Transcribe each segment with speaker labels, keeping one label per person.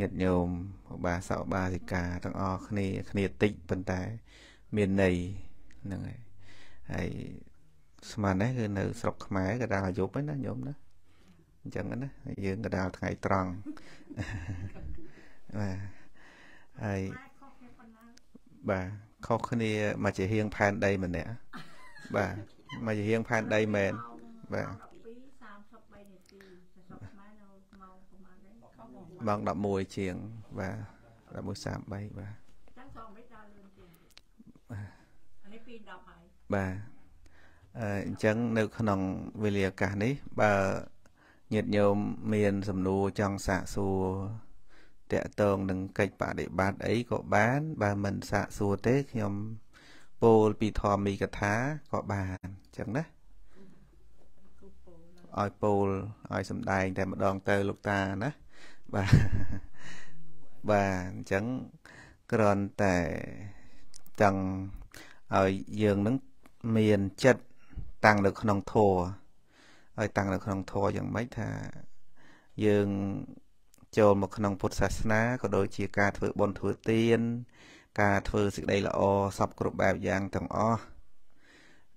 Speaker 1: ញាតិញោមឧបាសកឧបាសិកាទាំងអស់គ្នា គ្នាតិចប៉ុន្តែមានន័យហ្នឹងហើយហើយស្មាននេះគឺនៅស្រុកខ្មែរកដាលយប់ហ្នឹងណាញោមណាអញ្ចឹងណាយើងកដាលថ្ងៃត្រង់បាទហើយបាទខុសគ្នាមកជាហៀងផែនដីម្នាក់បាទមកជាហៀងផែនដីមែនបាទម៉ោង11ជាងបាទ11:33បាទតាំងសងមិនដល់លឿនជាងបាទអានេះ2:10ហើយបាទអញ្ចឹងនៅ ក្នុងវេលាឱកាសនេះបើញាតិញោមមានសំណួរចង់សាកសួរតកតងនឹងកិច្ចបដិបត្តិអីក៏បានបើមិនសាកសួរទេខ្ញុំពោលពីធម្មីកថាក៏បានអញ្ចឹងណាឲ្យពោលឲ្យសំដែងតែម្ដងទៅលោកតាណាបាទបាទអញ្ចឹងគ្រាន់តែចង់ឲ្យយើងនឹងមានចិត្តតាំងនៅក្នុងធម៌ឲ្យ តាំងនៅក្នុងធម៌យ៉ាងម៉េចថា យើងចូលមកក្នុងពុទ្ធសាសនាក៏ដូចជាការធ្វើបុណ្យធ្វើទានការធ្វើសេចក្តីល្អសពគ្រប់បែបយ៉ាងទាំងអស់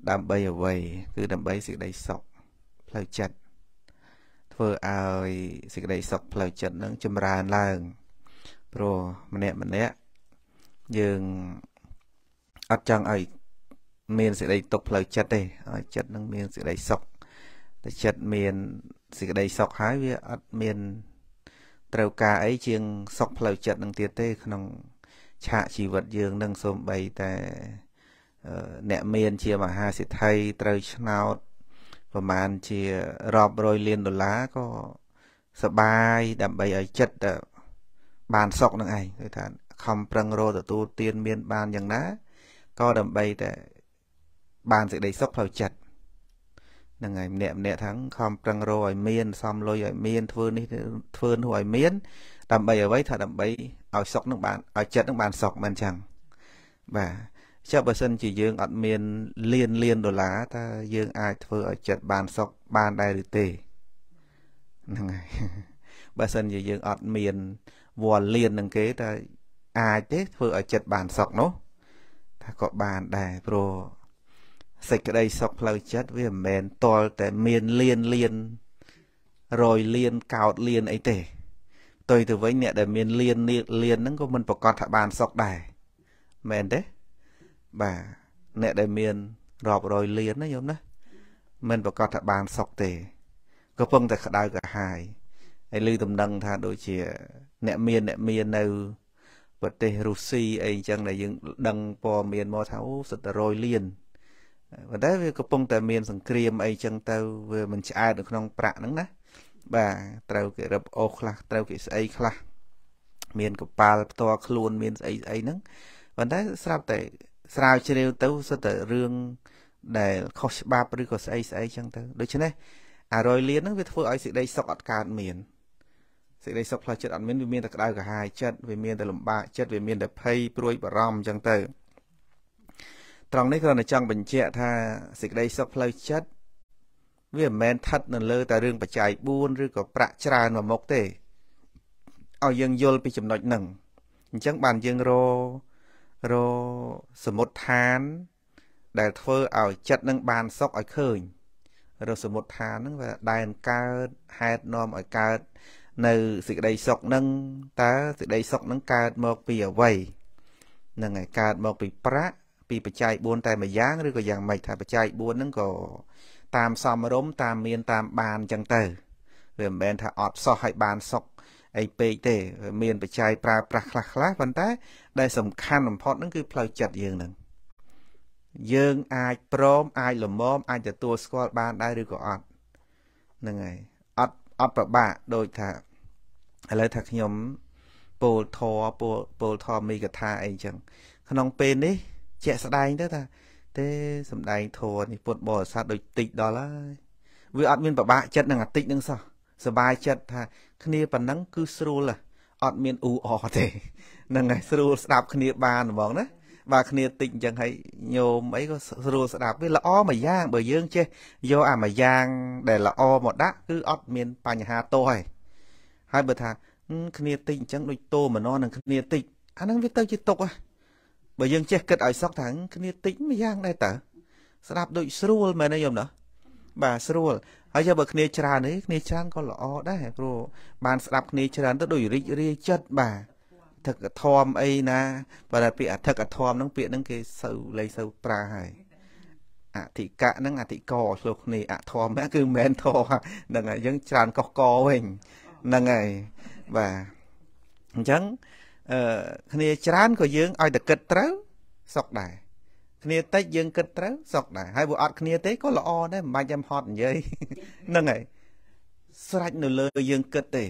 Speaker 1: ដើម្បីអ្វីគឺដើម្បីសេចក្តីសុខផ្លូវចិត្តធ្វើឲ្យសេចក្តីសុខផ្លូវចិត្តនឹងចម្រើនឡើងព្រោះម្នាក់ម្នាក់យើងអត់ចង់ឲ្យមានសេចក្តីទុកផ្លូវចិត្តទេឲ្យចិត្តនឹងមានសេចក្តីសុខតែចិត្តមានសេចក្តីសុខហើយវាអត់មានត្រូវការអីជាងសុខផ្លូវចិត្តនឹងទៀតទេ ក្នុង ឆាកជីវិតយើងនឹងសូម្បីតែអ្នកមាន ជាមហាសិទ្ធិត្រូវឆ្នោតប្រហែលជារាប់រយលានដុល្លារក៏សបាយដើម្បីឲ្យចិត្តបានសុខនឹងឯងគឺថាខំប្រឹងរកទទួលទាន មានបានយ៉ាងណាក៏ដើម្បីតែបានសេចក្តីសុខផ្លូវចិត្តហ្នឹងហើយម្នាក់ម្នាក់ថាខំប្រឹងរកឲ្យមានសំលុយឲ្យមានធ្វើនេះធ្វើនោះឲ្យមាន ដើម្បីអ្វីថាដើម្បីឲ្យសុខនឹងបានឲ្យចិត្តនឹងបានសុខមិនអញ្ចឹងបាទចុះបើសិនជាយើងអត់មានលានលានដុល្លារតើយើងអាចធ្វើឲ្យចិត្តបានសុខបានដែរឬទេហ្នឹងហើយបើសិនជាយើងអត់មានវល់លាននឹងគេតើអាចទេធ្វើឲ្យចិត្តបានសុខនោះថាក៏បានដែរព្រោះសេចក្តីសុខផ្លូវចិត្តវាមិនមែនតលតែមានលានលានរយលានកោតលានអីទេផ្ទុយទៅវិញអ្នកដែលមានលានលានហ្នឹងក៏មិនប្រកាសថាបានសុខដែរមែនទេបាទអ្នកដែលមានរាប់រយលានណាយំណាមិនប្រកាសថាបានសុខទេក៏ពឹងតែក្តៅក្រហាយហើយឮដំណឹងថាដូចជា អ្នកមានអ្នកមាននៅប្រទេសរុស្ស៊ីអីអញ្ចឹងដែលយើងដឹងព័ត៌មានមកថាអូសិតរយលានប៉ុន្តែវាកំពុងតែមានសង្គ្រាមអីអញ្ចឹងទៅវាមិនឆ្អែតនៅក្នុងប្រាក់ហ្នឹងណាបាទត្រូវគេរឹបអូសខ្លះត្រូវគេស្អីខ្លះមានកប៉ាល់ផ្ទាល់ខ្លួនមាន ស្អីស្អីហ្នឹងប៉ុន្តែ ស្រាប់តែស្រាវជ្រាវទៅសុទ្ធតែរឿងដែលខុសច្បាប់ឬក៏ស្អីស្អីចឹងទៅដូច្នេះអារយលៀនហ្នឹងវាធ្វើឲ្យសេចក្តីសុខអត់កើតមានសេចក្តីសុខផ្លូវចិត្តអត់មានវាមានតែក្តៅក្រហាយចិត្តវាមានតែលំបាកចិត្តវាមានតែភ័យព្រួយបារម្ភចឹងទៅត្រង់នេះគ្រាន់តែចង់បញ្ជាក់ថាសេចក្តីសុខផ្លូវចិត្តវាមិនមែនថិតនៅលើតែរឿងបច្ច័យ4ឬក៏ប្រាក់ច្រើនមកមុខទេឲ្យយើងយល់ពីចំណុចហ្នឹងអញ្ចឹងបានយើងរករសមុទ្ឋាន ដែលធ្វើឲ្យចិត្តនឹងបានសុខឲ្យឃើញរសមុទ្ឋានហ្នឹងវាដែនកើតហេតុនាំឲ្យកើត នៅសេចក្តីសុខហ្នឹងតើសេចក្តីសុខហ្នឹងកើតមកពីអ្វីហ្នឹងឯងកើតមកពីប្រាក់ពីបច្ច័យ4តែមួយយ៉ាងឬក៏យ៉ាងម៉េចថាបច្ច័យ4ហ្នឹងក៏តាមសមរម្យតាមមាន តាមបានអញ្ចឹងទៅវាមិនមែនថាអត់សោះឲ្យបានសុខអីពេកទេមានបច្ច័យប្រើប្រាស់ខ្លះខ្លះប៉ុន្តែដែលសំខាន់បំផុតហ្នឹងគឺផ្លូវចិត្តយើងហ្នឹងយើងអាចព្រមអាចលមមអាចទទួលស្គាល់បានដែរឬក៏អត់ហ្នឹងហើយអត់អត់ប្របាកដូចថាឥឡូវថាខ្ញុំពោលធរពោលពោលធរមីកថាអីចឹង ក្នុងពេលនេះជាក់ស្ដែងទៅថាទេសំដែងធរនេះពុទ្ធបរិស័ទដូចតិចដល់ហើយវាអត់មានប្របាកចិត្តនឹងអាតិចនឹងសោះសบายចិត្តថាគ្នាប៉ុណ្ណឹងគឺស្រួលអត់មានអ៊ូអទេហ្នឹងហើយស្រួលស្ដាប់គ្នាបានហ្មងណាបាទគ្នាតិចអញ្ចឹងហើយញោមអីក៏ស្រួលស្ដាប់វាល្អមួយយ៉ាងបើយើងចេះយកអាមួយយ៉ាង ដែលល្អមកដាក់គឺអត់មានបញ្ហាតោះហើយហើយបើថាគ្នាតិចអញ្ចឹងដូចតោមណោះនឹងគ្នាតិចអាហ្នឹងវាទៅជាຕົកហ៎បើយើងចេះគិតឲ្យសក់ថាគ្នាតិចមួយយ៉ាងដែរតើស្ដាប់ដូចស្រួលមែនទេយំណោះបាទស្រួលហើយចុះបើគ្នាច្រើនទេគ្នាច្រើនក៏ល្អដែរព្រោះបានស្ដាប់គ្នាច្រើនទៅដូចរីករាយចិត្តបាទធិកធមអីណាបើតែពាក្យអធិកធមហ្នឹងពាក្យហ្នឹងគេសូវលេងសូវប្រើហើយអធិកៈហ្នឹងអធិកឆ្លោះគ្នាអធមគឺមិនមែនធមហ្នឹងហើយយើងច្រើនកុសកវិញហ្នឹងហើយបាទអញ្ចឹងអឺគ្នាច្រើនក៏យើងឲ្យតែគិតត្រូវសុកដែរគ្នាតិចយើងគិតត្រូវសុខដែរហើយបើអត់គ្នាទេក៏ល្អដែរមិនបាច់ចាំហត់និយាយហ្នឹងហើយស្រេចនៅលើយើងគិតទេ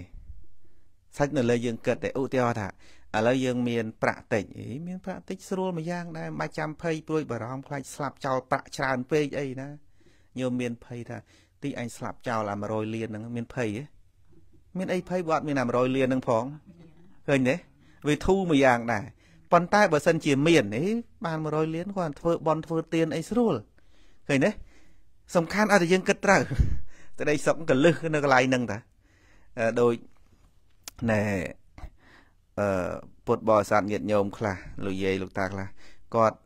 Speaker 1: ស្រេចនៅលើយើងគិតទេឧទាហរណ៍ថាឥឡូវយើងមានប្រាក់តិចអីមានប្រាក់តិចស្រួលមួយយ៉ាងដែរមិនបាច់ចាំភ័យព្រួយបារម្ភខ្លាចស្លាប់ចោលប្រាក់ច្រើនពេកអីណាញោមមានភ័យថាទីអញស្លាប់ចោលអា100លានហ្នឹងមានភ័យទេមានអីភ័យបើអត់មានអា100លានហ្នឹងផងឃើញទេវាធូរមួយយ៉ាងដែរប៉ុន្តែបើសិនជាមានអីបាន100លានគាត់ធ្វើបន់ធ្វើទៀនអីស្រួលឃើញទេសំខាន់ឲ្យតែយើងគិតត្រូវក្តីសុខកលឹះនៅកន្លែងហ្នឹងតាដូចណែអឺពុទ្ធបរិស័ទញាតិញោមខ្លះលោកយាយលោកតាខ្លះគាត់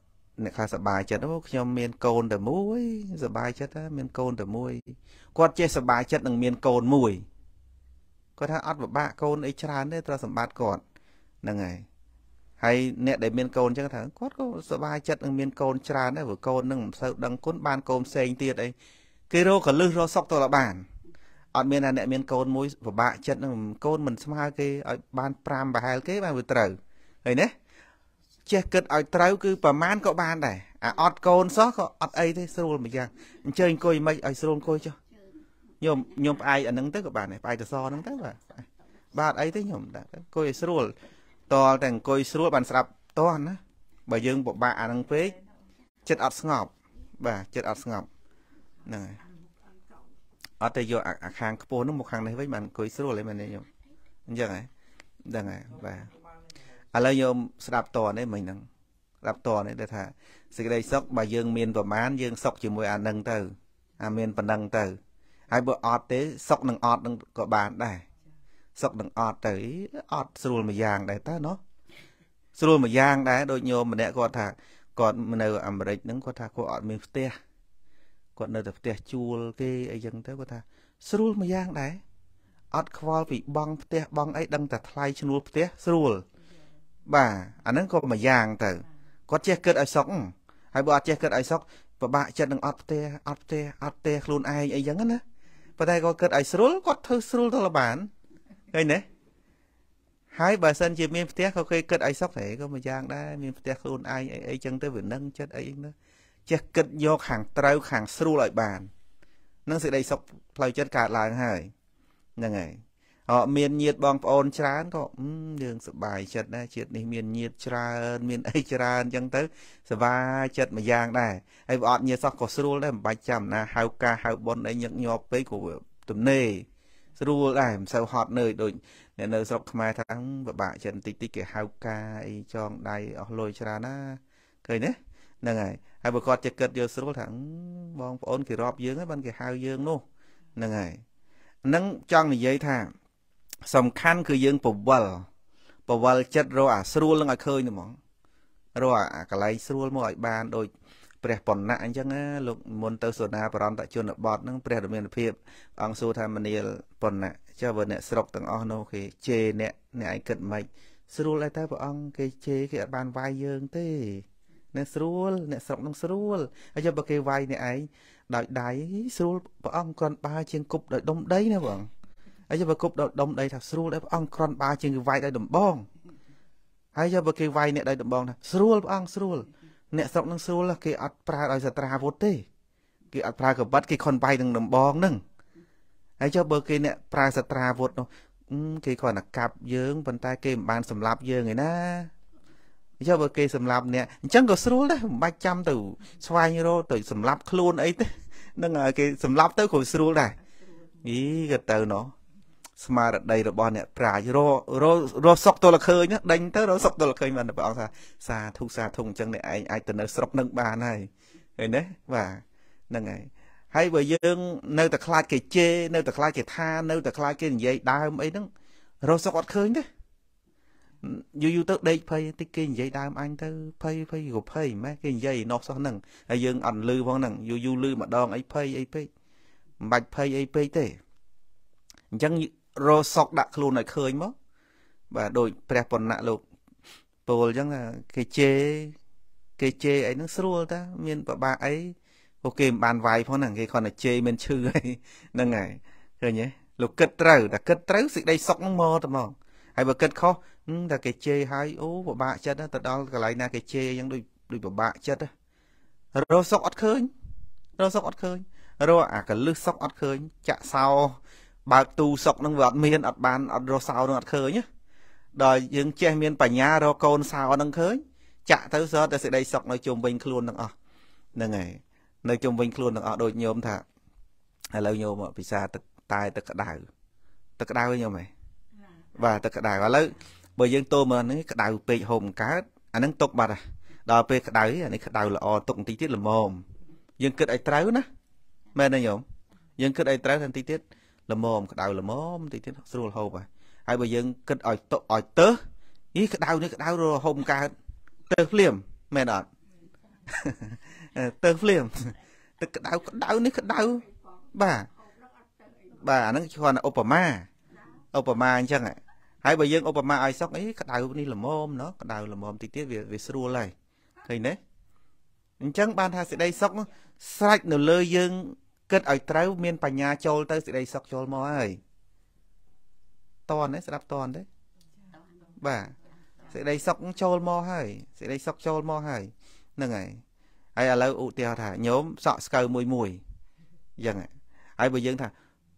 Speaker 1: អ្នកខ្លះសบายចិត្តអូខ្ញុំមានកូនតែមួយសบายចិត្តមានកូនតែមួយគាត់ចេះសบายចិត្តនឹងមានកូនមួយគាត់ថាអត់ពិបាកកូនអីច្រើនទេត្រូវសម្បត្តិគាត់ហ្នឹងហើយហើយអ្នកដែលមានកូនអញ្ចឹងថាគាត់ក៏សប្បាយចិត្តនឹងមានកូនច្រើនដែរព្រោះកូននឹងមិនសូវដឹងគុណបានកូនផ្សេងទៀតអីគេរកកលឹះរកសុកទៅលបានអត់មានណាអ្នកមានកូនមួយពិបាកចិត្តនឹងកូនមិនស្មើគេឲ្យបាន5ប្រហែលគេបានវាត្រូវហើយណាចេះគិតឲ្យត្រូវគឺប្រមាណក៏បានដែរអាអត់កូនសោះក៏អត់អីទេស្រួលម្យ៉ាងអញ្ជើញអង្គុយមិនឲ្យស្រួលអង្គុយចុះញោមញោមផ្អាយអាហ្នឹងទៅក៏បានដែរផ្អាយតសហ្នឹងទៅបាទបាទអត់អីទេញោមតែអង្គុយឲ្យស្រួលតលតែអង្គុយស្រួលបានស្ដាប់តន់ណាបើយើងពិបាកអានឹងពេកចិត្តអត់ស្ងប់បាទចិត្តអត់ស្ងប់ហ្នឹងហើយអត់ទៅយកអាខាងខ្ពស់នោះមកខាងនេះវិញបានអង្គុយស្រួលហីមែនទេខ្ញុំអញ្ចឹងហ៎ហ្នឹងហើយបាទឥឡូវខ្ញុំស្ដាប់តនេះមិញហ្នឹងស្ដាប់តនេះដែលថាសេចក្តីសុខបើយើងមានប្រមាណយើងសុខជាមួយអានឹងទៅអាមានប៉ុណ្ណឹងទៅហើយបើអត់ទេសុខនឹងអត់នឹងក៏បានដែរសុកនឹងអត់ទៅអត់ស្រួលមួយយ៉ាងដែរតើណោះស្រួលមួយយ៉ាងដែរដូចញោមម្នាក់គាត់ថាគាត់នៅអាមេរិកហ្នឹងគាត់ថាគាត់អត់មានផ្ទះគាត់នៅតែផ្ទះជួល គេអីចឹងទៅគាត់ថា ស្រួលមួយយ៉ាងដែរអត់ខ្វល់ពីបងផ្ទះបងអីដឹង តែថ្លៃឈ្នួលផ្ទះស្រួលបាទអាហ្នឹងក៏មួយយ៉ាងទៅគាត់ចេះគិតឲ្យសុកហើយបើអត់ចេះគិតឲ្យសុកពិបាកចិត្តនឹងអត់ផ្ទះអត់ផ្ទះអត់ផ្ទះខ្លួនឯងអីចឹងណាប៉ុន្តែគាត់គិតឲ្យស្រួលគាត់ធ្វើស្រួលទៅលបានឃើញទេហើយបើសិនជាមានផ្ទះក៏គេគិតឲ្យសុខដែរក៏មួយយ៉ាងដែរមានផ្ទះខ្លួនឯងអីអីចឹងទៅវានឹងចិត្តអីហ្នឹងចេះគិតយកខាងត្រូវខាងស្រួលឲ្យបាននឹងសេចក្តីសុខផ្លូវចិត្តកើតឡើងហើយហ្នឹងហើយអត់មានញាតបងប្អូនច្រើនក៏យើងសប្បាយចិត្តដែរជាតិនេះ មានញាតច្រើន មានអីច្រើនអញ្ចឹងទៅសប្បាយចិត្តមួយយ៉ាងដែរហើយបើអត់ញាតសោះក៏ស្រួលដែរមិនបាច់ចាំណា ហៅការហៅប៉ុនអីញឹកញាប់ពេកក៏ទំនេរស្រួលដែរមិនសូវហត់នឿយដូចអ្នកនៅស្រុកខ្មែរថាពិបាកចិត្តបន្តិចតិចគេហៅការអីចងដៃអស់លុយច្រើនណាឃើញទេហ្នឹងហើយហើយបើគាត់ចេះគិតយកស្រួលថាបងប្អូនគេរាប់យើងហើយបានគេហៅយើងនោះហ្នឹងហើយហ្នឹងចង់និយាយថា សំខាន់គឺយើងពវល់ពវល់ចិត្តរកអាស្រួលនឹងឲ្យឃើញហ្មងរកអាកន្លែងស្រួលមកឲ្យបានដូចព្រះបណ្ណៈអញ្ចឹងណាលោកមុនទៅសូណាបរន្តជនបតហ្នឹងព្រះរាមាភិបអង្គសួរថាមនាលបណ្ណៈចុះបើអ្នកស្រុកទាំងអស់នោះគេជេរអ្នកអ្នកឯងគិតមិនស្រួលតែតែព្រះអង្គគេជេរគេអត់បានវាយយើងទេអ្នកស្រួលអ្នកស្រុកនឹងស្រួលហើយចុះបើគេវាយអ្នកឯងដោយដៃស្រួលព្រះអង្គគ្រាន់បើជាងគប់ដោយដុំដីណាបងហើយចុះបើគប់ដោយដុំដីថាស្រួលតែព្រះអង្គគ្រាន់បើជាងគេវាយដោយដំបងហើយចុះបើគេវាយអ្នកដោយដំបងថាស្រួលព្រះអង្គស្រួលអ្នកស្រុកនឹងស្រួលគេអត់ប្រើឲ្យសត្រាវុធទេគេអត់ប្រើកបិតគេខុនបាយនឹងដំបងហ្នឹងហើយចុះបើគេអ្នកប្រើសត្រាវុធនោះគេគ្រាន់តែកាប់យើងប៉ុន្តែ គេមិនបានសម្លាប់យើងឯណាចុះបើគេសម្លាប់អ្នកអញ្ចឹងក៏ស្រួលដែរមិនបាច់ចាំទៅស្វែងរកទៅ សម្លាប់ខ្លួន អីទេនឹងឲ្យគេសម្លាប់ទៅក៏ស្រួលដែរអីក៏ទៅណោះស្មារតីរបស់អ្នកប្រាជ្ញរររសុកទល់ឃើញដេញទៅរសុកទល់ឃើញបានព្រះអង្គថាសាធុសាធុអញ្ចឹងអ្នកឯងអាចទៅនៅស្រុកនឹងបានហើយឃើញទេបាទហ្នឹងហើយហើយបើយើងនៅតែខ្លាចគេជេរនៅតែខ្លាចគេថានៅតែខ្លាចគេនិយាយដើមអីហ្នឹងរសុកអត់ឃើញទេយូរយូរទៅដេកភ័យតិចគេនិយាយដើមអញទៅភ័យភ័យក៏ភ័យម៉េះគេនិយាយនោះសោះហ្នឹងហើយយើងអត់លឺផងហ្នឹងយូរយូរលឺម្ដងអីភ័យអីពេកមិនបាច់ភ័យអីពេកទេអញ្ចឹងរោសក់ដាក់ខ្លួនឲ្យឃើញមកបាទដូចព្រះប៉ុណ្ណាលោកពលអញ្ចឹងគេជេរគេជេរអីហ្នឹងស្រួលតា មាន ប្របាក់អីពួកគេមិនបានវាយផងហ្នឹងគេគ្រាន់តែជេរមានឈឺអីហ្នឹងហើយឃើញទេលោកគិតត្រូវតែគិតត្រូវសេចក្តីសុខហ្នឹងមកតែហ្មងហើយបើគិតខុសតែគេជេរហើយអូពិបាកចិត្តទៅដល់កន្លែងណាគេជេរអញ្ចឹងដូចដូចពិបាកចិត្តរោសុកអត់ឃើញរោសុកអត់ឃើញរោអាកលឹះសុកអត់ឃើញចាក់សោបើកទូសុកនឹងវាអត់មានអត់បានអត់រស់សោនឹងអត់ឃើញដល់យើងចេះមានបញ្ញារកកូនសោនឹងឃើញចាក់ទៅសរតែសេចក្តីសុកនៅជុំវិញខ្លួនទាំងអស់ហ្នឹងហើយនៅជុំវិញខ្លួនទាំងអស់ដូចញោមថាឥឡូវញោមពិសាទឹកតែទឹកក្តៅទឹកក្តៅញោមហ៎បាទទឹកក្តៅឥឡូវបើយើងទោមើលហ្នឹងក្តៅពេកហូបកើតអាហ្នឹងຕົកបាត់ដល់ពេលក្តៅអានេះក្តៅល្អຕົកបន្តិចទៀតល្មមយើងគិតឲ្យត្រូវណាមែនទេញោមយើងគិតឲ្យត្រូវបន្តិចទៀតល្មមក្តៅល្មមតិចទៀតស្រួលហូបហើយហើយបើយើងគិតឲ្យតុឲ្យទៅអីក្តៅនេះក្តៅរហូតកើតទៅភ្លាមមែនអត់ទៅភ្លាមទឹកក្តៅក្តៅនេះក្តៅបាទបាទអាហ្នឹងគ្រាន់តែឧបមាឧបមាអញ្ចឹងហើយបើយើងឧបមាឲ្យសក់អីក្តៅនេះល្មមណោះក្តៅល្មមតិចទៀតវាវាស្រួលហើយឃើញទេអញ្ចឹងបាន ថាសេចក្តីសុខស្រេចនៅលើយើងគិតឲ្យត្រូវមានបញ្ញាចូលទៅសេចក្តីសុខចូលមកហើយតន់ទេស្ដាប់តន់ទេបាទសេចក្តីសុខចូលមកហើយសេចក្តីសុខចូលមកហើយហ្នឹងហើយហើយឥឡូវឧទាហរណ៍ថាញោមសក់ស្កូវមួយមួយអញ្ចឹងហើយបើយើងថា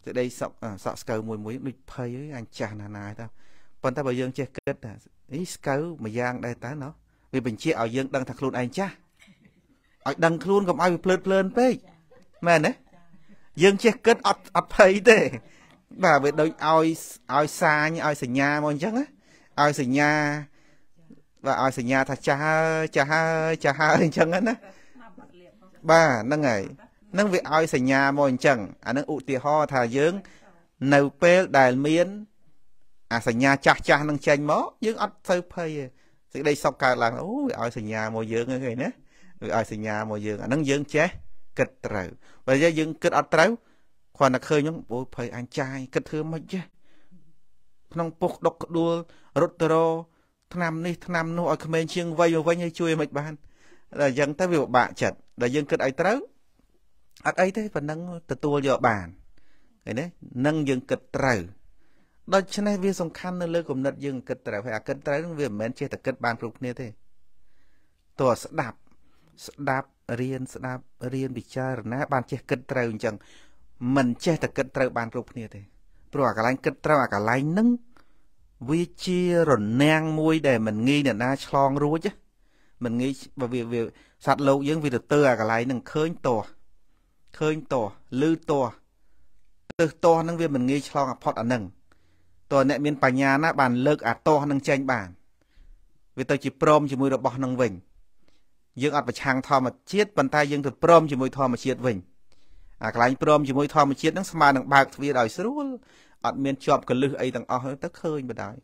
Speaker 1: សេចក្តីសក់សក់ស្កូវមួយមួយដូចភ័យអីអញចាស់ណាស់ណាទៅប៉ុន្តែបើយើងចេះគិតថាអីស្កូវមួយយ៉ាងដែរតើណោះវាបញ្ជាឲ្យយើងដឹងថាខ្លួនឯងចាស់ឲ្យដឹងខ្លួនកុំឲ្យវាភ្លើតភ្លើនពេកមែនទេយើងចេះគិតអត់អត់ភ័យទេបាទវាដូចឲ្យឲ្យសាញឲ្យសញ្ញាមកអញ្ចឹងឲ្យសញ្ញាបាទឲ្យសញ្ញាថាចាស់ហើយចាស់ហើយចាស់ហើយអញ្ចឹងណាបាទហ្នឹងហើយនឹងវាឲ្យសញ្ញាមកអញ្ចឹងអានឹងឧទាហរណ៍ថាយើងនៅពេលដែលមានអាសញ្ញាចាស់ចាស់នឹងចេញមកយើងអត់ទៅភ័យទេសេចក្តីសុខកើតឡើងអូវាឲ្យសញ្ញាមកយើងហ្នឹងឯណាវាឲ្យសញ្ញាមកយើងអានឹងយើងចេះគិតត្រូវបើនិយាយយើងគិតអត់ត្រូវគ្រាន់តែឃើញហ្នឹងអូភ័យអញចាយគិតធ្វើមិនចេះក្នុងពុកដុកក្ដួល រត់ទៅរឆ្នាំនេះឆ្នាំនោះឲ្យក្មេងជាងវ័យមកវិញឲ្យជួយមិនបានតែអញ្ចឹងទៅវាពិបាកចិត្តដែលយើងគិតឲ្យត្រូវអត់អីទេប៉ុណ្ណឹងទទួលយកបានឃើញទេនឹងយើងគិតត្រូវដូច្នេះវាសំខាន់នៅលើគំនិតយើងគិតត្រូវហើយអាគិតត្រូវនឹងវាមិនមែនចេះតែគិតបានគ្រប់គ្នាទេតើស្ដាប់ស្ដាប់រៀនស្ដាប់រៀនពិចារណា បានចេះគិតត្រូវអញ្ចឹងមិនចេះតែគិតត្រូវបានគ្រប់គ្នាទេព្រោះអាកន្លែងគិតត្រូវអាកន្លែងហ្នឹងវាជារនាំងមួយដែលមិនងាយអ្នកណាឆ្លងរួចមិនងាយបើវាវាសត្វលោកយើងវាទៅទៅអាកន្លែងហ្នឹងឃើញតោះឃើញតោះឮតោះទឹះតោះហ្នឹងវាមិនងាយឆ្លងអផុតអាហ្នឹងតើអ្នកមានបញ្ញា ណាបានលើកអាតោះហ្នឹងចេញបានវាទៅជាព្រមជាមួយរបស់ហ្នឹងវិញយើងអត់ប្រឆាំងធម្មជាតិប៉ុន្តែយើងទៅព្រមជាមួយធម្មជាតិវិញអាកន្លែងព្រមជាមួយធម្មជាតិហ្នឹងស្មើនឹងបើកទ្វារដោយស្រួលអត់មានជាប់កលឹះអីទាំងអស់ទៅឃើញបណ្ដោយ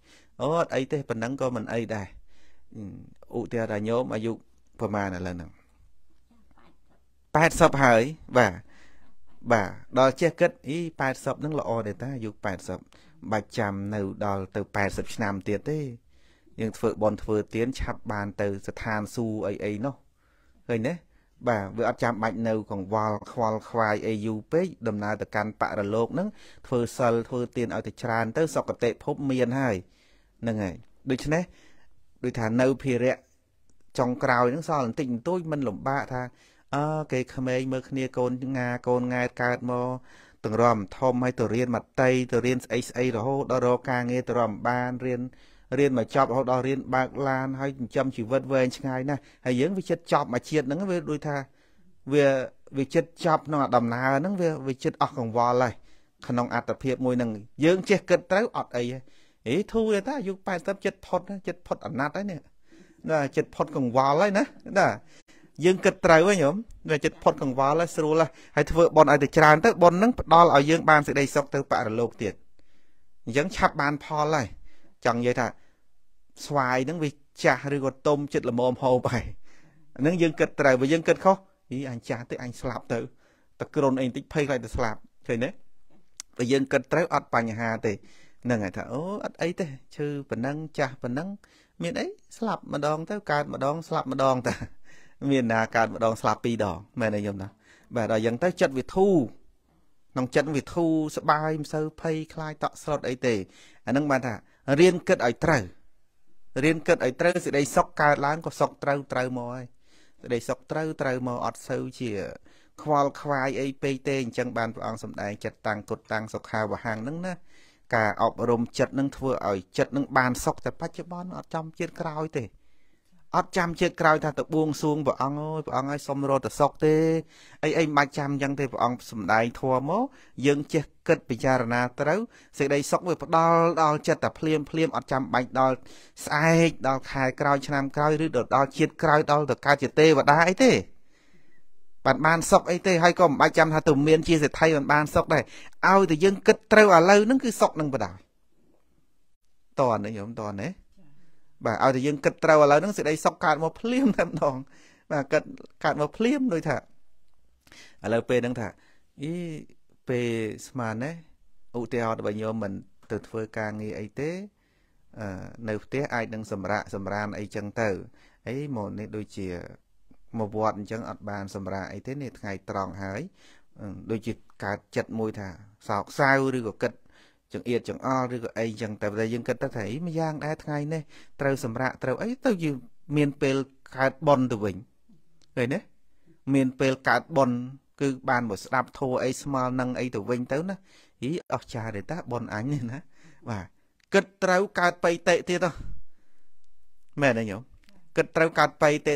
Speaker 1: អូអត់អីទេប៉ុណ្ណឹងក៏មិនអីដែរឧទាហរណ៍ញោមអាយុប្រហែលឥឡូវហ្នឹង80ហើយបាទបាទដល់ចេះគិត អី80ហ្នឹងល្អទេតាអាយុ80បាច់ចាំនៅដល់ទៅ80ឆ្នាំទៀតទេយើងធ្វើបនធ្វើទៀនឆាប់បានទៅស្ថានសួគ៌អីអីនោះឃើញទេបាទវាអត់ចាំបាច់នៅកង្វល់ខ្វល់ខ្វាយអីយូរពេកដំណើរទៅកាន់បរលោកហ្នឹងធ្វើសិលធ្វើទានឲ្យទៅច្រើនទៅសុគតិភពមានហើយហ្នឹងហើយដូច្នេះដូចថានៅភារៈចុងក្រោយហ្នឹងសល់បន្តិចបន្តួចមិនលំបាកថាអើគេក្មេងមើលគ្នាកូនងាកូនង៉ែកើតមកទង្រំធំឲ្យទៅរៀនមត្តេយទៅរៀនស្អីស្អីរហូតដល់រកការងារទៅរំបានរៀនរៀនមកចប់រហូតដល់រៀនបើកឡានហើយចិញ្ចឹមជីវិតវែងឆ្ងាយណាស់ហើយយើងវាចិត្តចប់មកជាតិហ្នឹងវាដូចថាវាវាចិត្តចប់ក្នុងដំណើរហ្នឹងវាវាចិត្តអស់កង្វល់ហើយក្នុង អត្តភាពមួយហ្នឹងយើងចេះគិតត្រូវអត់អីហេធូរតែអាយុ80ចិត្តផុតចិត្តផុតអាណត្តិហើយនេះណាចិត្តផុតកង្វល់ហើយណាណាយើងគិតត្រូវហ្នឹងញោមវាចិត្តផុតកង្វល់ហើយស្រួលហើយធ្វើបន់ឲ្យតែច្រើនទៅបន់ហ្នឹងផ្ដល់ឲ្យយើងបានសេចក្តីសុខទៅបរលោកទៀតអញ្ចឹងឆាប់បានផលហើយចង់និយាយថាស្វាយហ្នឹងវាចាស់ឬក៏ទុំចិត្តល្មមហូបហើយហ្នឹងយើងគិតត្រូវបើយើងគិតខុសអីអញចាស់ទៅអញស្លាប់ទៅតក្រុនអីបន្តិចភ័យខ្លាចទៅស្លាប់ឃើញទេបើយើងគិតត្រូវអត់បញ្ហាទេហ្នឹងហើយថាអូអត់អីទេឈឺប៉ុណ្ណឹងចាស់ប៉ុណ្ណឹងមានអីស្លាប់ម្ដងទៅកើតម្ដងស្លាប់ម្ដងតាមានណាកើតម្ដងស្លាប់ពីរដងមែនទេយំណាបាទដល់យ៉ាងទៅចិត្តវាធូរក្នុងចិត្តវាធូរសบายមិនសូវភ័យខ្លាចតក់ស្លុតអីទេអាហ្នឹងបានថារៀនគិតឲ្យត្រូវរៀនគិតឲ្យត្រូវសេចក្តីសុខកើតឡើងក៏សុខត្រូវត្រូវមកហើយសេចក្តីសុខត្រូវត្រូវមកអត់សូវជាខ្វល់ខ្វាយអីពេកទេអញ្ចឹងបានព្រះអង្គសម្ដែងចិត្តតាំងគុតតាំងសុខាវហាំងហ្នឹងណាការអប់រំចិត្តនឹងធ្វើឲ្យចិត្តនឹងបានសុខតែ បច្ចុប្បន្នអត់ចំជាតិក្រោយទេអត់ចាំជាតិក្រោយ ថាទៅបួងសួងព្រះអង្គអើយព្រះអង្គឲ្យសុំរត់ទៅសុកទេអីអីមិនបាច់ចាំអញ្ចឹងទេព្រះអង្គសំដែងធម៌មកយើងចេះគិតពិចារណាត្រូវសេចក្តីសុខវាផ្ដល់ដល់ចិត្តតែភ្លាមភ្លាមអត់ចាំបាច់ដល់ ស្អែកដល់ខែក្រោយឆ្នាំក្រោយឬដល់ជាតិក្រោយដល់ទៅកើតជាទេវតាអីទេបានបានសុកអីទេហើយក៏មិនបាច់ចាំថាទៅមានជាសេដ្ឋីមិនបានសុកដែរឲ្យតែយើងគិតត្រូវឥឡូវហ្នឹងគឺសុកនឹងបដាតើនេះខ្ញុំតើនេះបាទឲ្យតែយើងគិតត្រូវឥឡូវហ្នឹងសេចក្តីសុខកើតមកភ្លាមតែម្ដងបាទកើតកើតមកភ្លាមដូចថាឥឡូវពេលហ្នឹងថាអីពេលស្មានណាឧទាហរណ៍របស់ញោមមិនទៅធ្វើការងារអីទេអឺនៅផ្ទះអាចនឹងសម្រាកសម្រានអីចឹងទៅអីមកនេះដូចជាមកវត្តអញ្ចឹងអត់បាន សម្រាកអីទេនេះថ្ងៃត្រង់ហើយ ដូចជាកើតចិត្តមួយថាសោកសៅឬក៏គិតចង្អៀតចង្អល់ឬក៏អីចឹងតែតែយើងគិតទៅថាម្យ៉ាងដែរថ្ងៃនេះត្រូវសម្រាកត្រូវអីទៅយើងមាន ពេលកើតប៉ុនទៅវិញឃើញទេមានពេលកើតប៉ុនគឺ បានមកស្ដាប់ធัวអីស្មើនឹងអីទៅវិញទៅណាអីអស្ចារ្យទេតាប៉ុនអញនេះណាបាទគិតត្រូវកើតបៃតិទៀតហ៎មែនទេញោមគិតត្រូវកើតបៃតិ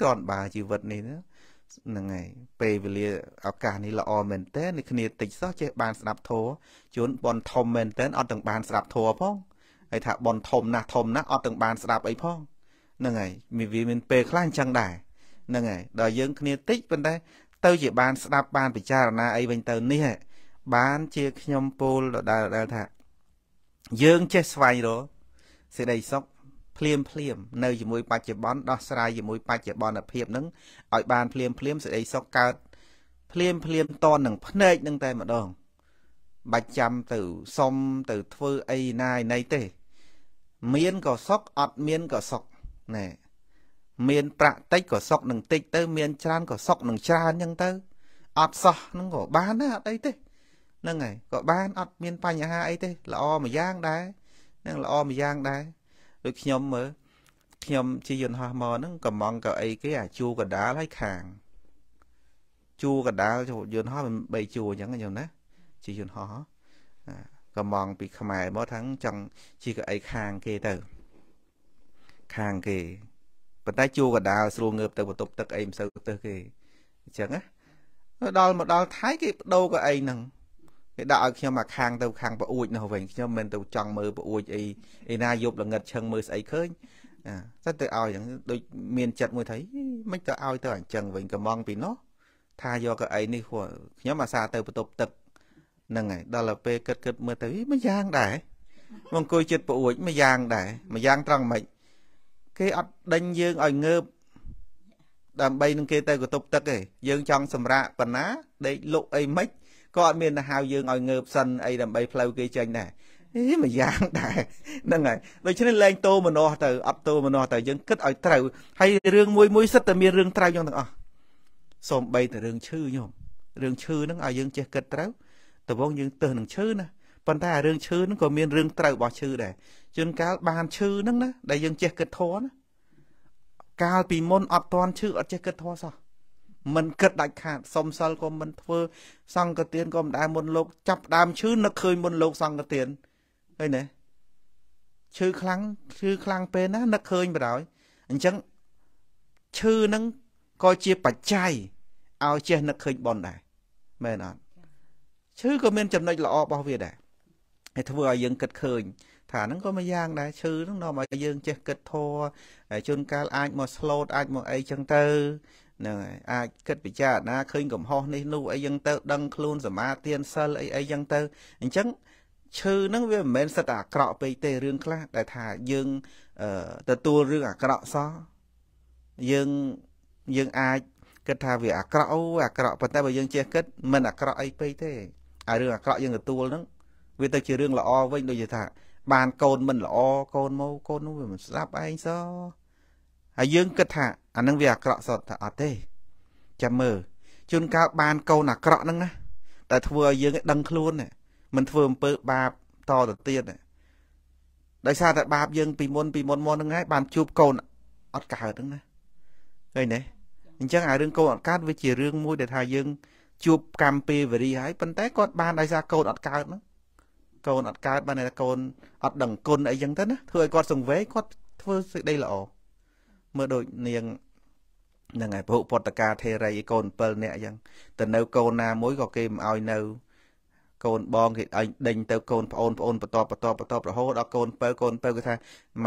Speaker 1: គ្រាន់បើជីវិតនេះណាហ្នឹងហើយពេលវេលាឱកាសនេះល្អមែនតើនេះគ្នាតិចសោះចេះបានស្ដាប់ធัวជួនប៉ុនធំមែនតើអត់ទាំងបានស្ដាប់ធัวផងហើយថាប៉ុនធំណាស់ធំណាស់អត់ទាំងបានស្ដាប់អីផងហ្នឹងហើយមានវាមានពេលខ្លះអញ្ចឹងដែរហ្នឹងហើយដល់យើងគ្នាតិចប៉ុន្តែ ទៅជាបានស្ដាប់បានពិចារណាអីវិញទៅនេះបានជាខ្ញុំពោលដល់ដែលថាយើងចេះស្វែងរកសេចក្តីសុខភ្លាមភ្លាមនៅជាមួយបច្ចុប្បន្នដោះស្រាយជាមួយបច្ចុប្បន្នភាពនឹងឲ្យ បានភ្លាមភ្លាមសេចក្តីសុខកើតភ្លាមភ្លាមតននឹងភ្នែកនឹងតែម្ដងបាច់ចាំទៅសុំទៅធ្វើអីណាយណីទេ មានក៏សុខអត់មានក៏សុខណែមាន ប្រាក់តិចក៏សុខនឹងតិចទៅមានច្រើនក៏សុខនឹងច្រើនអញ្ចឹងទៅអត់សោះហ្នឹងក៏បានណាអត់អីទេហ្នឹងហើយក៏បាន អត់មានបញ្ហាអីទេល្អមួយយ៉ាងដែរហ្នឹងល្អមួយយ៉ាងដែរដូចខ្ញុំមើលខ្ញុំជាយន្តហោះមកហ្នឹងកំងក៏អី គេអាជួកដាលហើយខាងជួកដាលយន្តហោះមិនបីជួអញ្ចឹងខ្ញុំណាជាយន្តហោះកំងពីខ្មែរមកថាចង់ជាកអីខាងគេទៅខាងគេប៉ុន្តែ ជួកដាលស្រួលងើបទៅបន្ទប់ទឹកអីមិនសូវទៅគេអញ្ចឹងណាដល់មកដល់ថៃគេបដូរកអីហ្នឹងគេដាក់ឲ្យខ្ញុំមកខាងទៅខាងប្អួចនោះវិញខ្ញុំមិនទៅចង់មើលប្អួចអីអីណាយប់ល្ងិតឈឹងមើលស្អីឃើញអាតែទៅឲ្យអញ្ចឹងដូចមានចិត្តមួយថាមិនទៅឲ្យទៅអញ្ចឹងវិញកំងពីនោះថាយកកៅអីនេះខ្ញុំអាសាទៅបន្ទប់ទឹកហ្នឹងហើយដល់ពេលគិតគិតមើលទៅមិនយ៉ាងដែរមកអង្គុយចិត្តប្អួចមិនយ៉ាងដែរមិនយ៉ាងត្រង់មិនគេអត់ដេញយើងឲ្យងើបដើម្បីនឹងគេទៅកន្ទប់ទឹកឯងយើងចង់សម្រាកប៉ុណ្ណាដេកលុកអីមិនក៏អត់មានទៅហៅយើងឲ្យងើបសិនអីដើម្បីផ្លូវគេចេញដែរអីមួយយ៉ាងដែរហ្នឹងហើយដូច្នេះលែងតោមនោទៅអត់តោមនោទៅយើងគិតឲ្យត្រូវហើយរឿងមួយមួយសិតតែមានរឿងត្រូវយើងទាំងអស់សូម្បីតែរឿងឈឺញោមរឿងឈឺហ្នឹងឲ្យយើងចេះគិតត្រូវតើវងយើងទើសនឹងឈឺណាប៉ុន្តែរឿងឈឺហ្នឹងក៏មានរឿងត្រូវរបស់ឈឺដែរជួនកាលបានឈឺហ្នឹងណាដែលយើងចេះគិតធម៌ណាកាលពីមុនអត់តន់ឈឺអត់ចេះគិតធម៌សោះមិនគិតដាច់ខាតសុំសិលក៏មិនធ្វើសង្កទានក៏មិនដែរមុនលោក ចាប់ដើមឈឺនឹកឃើញមុនលោក សង្កទានឃើញទេឈឺខ្លាំងឈឺខ្លាំងពេកណានឹកឃើញបណ្ដោយអញ្ចឹងឈឺហ្នឹងក៏ជាបច្ច័យឲ្យចេះនឹកឃើញបនដែរមែនអត់ឈឺក៏មានចំណុចល្អរបស់វាដែរហើយធ្វើឲ្យយើងគិតឃើញ ថាហ្នឹងក៏មួយយ៉ាងដែរឈឺហ្នឹងនាំឲ្យយើងចេះគិតធัวហើយជួនកាលអាចមក slot អាចមកអីចឹងទៅហ្នឹងហើយអាចគិតពិចារណាឃើញកំហុសនេះនោះអីយ៉ាងទៅ ដឹងខ្លួនសមាទានសិលអីអីយ៉ាងទៅអញ្ចឹងឈឺហ្នឹងវាមិនមែនសិតតែអាក្រក់ពេកទេរឿងខ្លះដែលថាយើងទទួលរឿងអាក្រក់សោះយើងយើងអាចគិតថាវាអាក្រក់អូអាក្រក់ប៉ុន្តែបើយើងចេះគិតមិនអាក្រក់អីពេកទេអារឿងអាក្រក់យើងទទួលហ្នឹងវាទៅជារឿងល្អវិញដូចជាថា បានកូនមិន ល្អកូនមកកូននោះវាមិនស្ដាប់ឯងសោះហើយយើងគិតថាអានឹងវាអាក្រក់សុទ្ធតែអត់ទេចាំមើលជួនកាលបានកូនអាក្រក់ហ្នឹងណាតែធ្វើឲ្យយើងដឹងខ្លួនមិនធ្វើអំពើបាបតទៅទៀតដោយសារតែបាបយើងពីមុន ពីមុនមកហ្នឹងហើយបានជួបកូនអត់កើតហ្នឹងណាឃើញទេអញ្ចឹងអារឿងកូនអត់កើតវាជារឿងមួយដែលថាយើងជួបកម្មពេលវេលាហើយប៉ុន្តែគាត់បានដោយសារកូនអត់កើតហ្នឹងកូនអត់កើតបានតែកូនអត់ដឹងគុណអីចឹងទៅណាធ្វើឲ្យគាត់សង្វេយគាត់ធ្វើសេចក្តីល្អមើលដូចនាងហ្នឹងហើយពហុពតកាធេរីកូន7នាក់អញ្ចឹងទៅនៅកូនណាមួយក៏គេមិនឲ្យនៅកូនបងគេឲ្យដេញទៅកូនប្អូនប្អូនបន្តបន្តបន្តរហូតដល់កូនបើកូនបើគេថា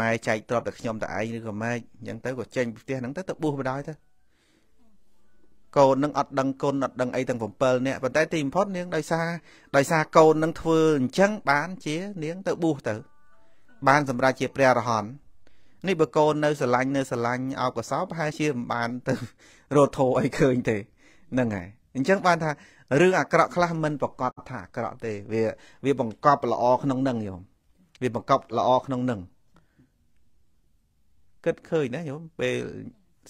Speaker 1: ម៉ែចែកទ្រព្យតែខ្ញុំតែឯងឬក៏ម៉េចអញ្ចឹងទៅក៏ចេញពីផ្ទះហ្នឹងទៅទៅបួសបណ្ដោយទៅកូននឹងអត់ដឹងគុណអត់ដឹងអីទាំង7នាក់ប៉ុន្តែទីបំផុត នាងដោយសារដោយសារកូននឹងធ្វើអញ្ចឹងបានជានាងទៅបួសទៅ បានសម្រាប់ជាព្រះអរហន្តនេះបើកូននៅស្រឡាញ់នៅស្រឡាញ់អោបកសោប្រហែលជាមិនបានទៅរត់ធោអីឃើញទេហ្នឹងហើយអញ្ចឹងបាន ថារឿងអាក្រក់ខ្លះមិនប្រកាសថាអាក្រក់ទេ វាវាបង្កប់ល្អក្នុងនឹងយមវាបង្កប់ល្អក្នុងនឹងគិតឃើញណាយមពេល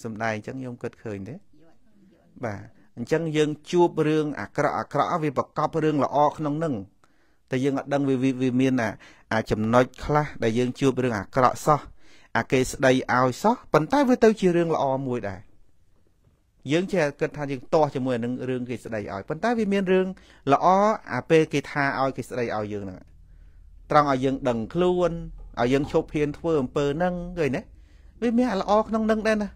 Speaker 1: សំដែងអញ្ចឹងយមគិតឃើញទេបាទអញ្ចឹងយើងជួបរឿងអាក្រក់អាក្រក់វាប្រកបរឿងល្អក្នុងនឹងតែយើងអត់ដឹងវាវាមានអាចំណុចខ្លះ ដែលយើងជួបរឿងអាក្រក់សោះអាគេស្ដីឲ្យសោះប៉ុន្តែវាទៅជារឿងល្អមួយដែរយើងចេះគិតថាយើងទាស់ជាមួយនឹងរឿងគេស្ដីឲ្យប៉ុន្តែវាមានរឿងល្អអាពេលគេថាឲ្យគេស្ដីឲ្យយើងហ្នឹងត្រង់ឲ្យយើងដឹងខ្លួនឲ្យយើងឈប់ភៀនធ្វើអំពើហ្នឹងឃើញទេវាមានល្អក្នុងនឹងដែរណា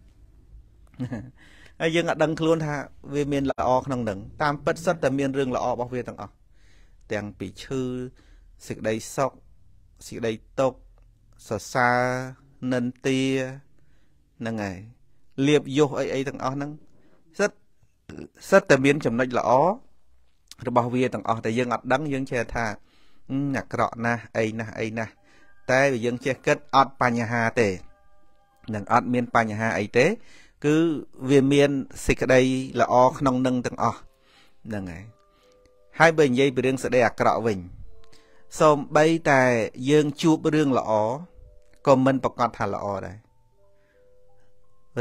Speaker 1: ហើយយើងអាចដឹងខ្លួនថាវាមានល្អក្នុងនឹង តាមពិតសិតតែមានរឿងល្អរបស់វាទាំងអស់ទាំងពីឈឺសេចក្តីសុខសេចក្តីទុក្ខសរសើរនិន្ទាហ្នឹងហើយលៀបយុសអីអីទាំងអស់ហ្នឹងសិតសិតតែមាន ចំណុចល្អរបស់វាទាំងអស់តែយើងអត់ដឹងយើងចេះថាអាក្រក់ណាស់អីណាស់អីណាស់តែវាយើងចេះគិតអត់បញ្ហាទេនឹងអត់មានបញ្ហាអីទេ គឺវាមានសេចក្តីល្អក្នុងនឹងទាំងអស់ហ្នឹងហើយហើយបើនិយាយពីរឿងសេចក្តីអាក្រក់វិញ សូម្បីតែយើងជួបរឿងល្អក៏មិនប្រកាសថាល្អដែរ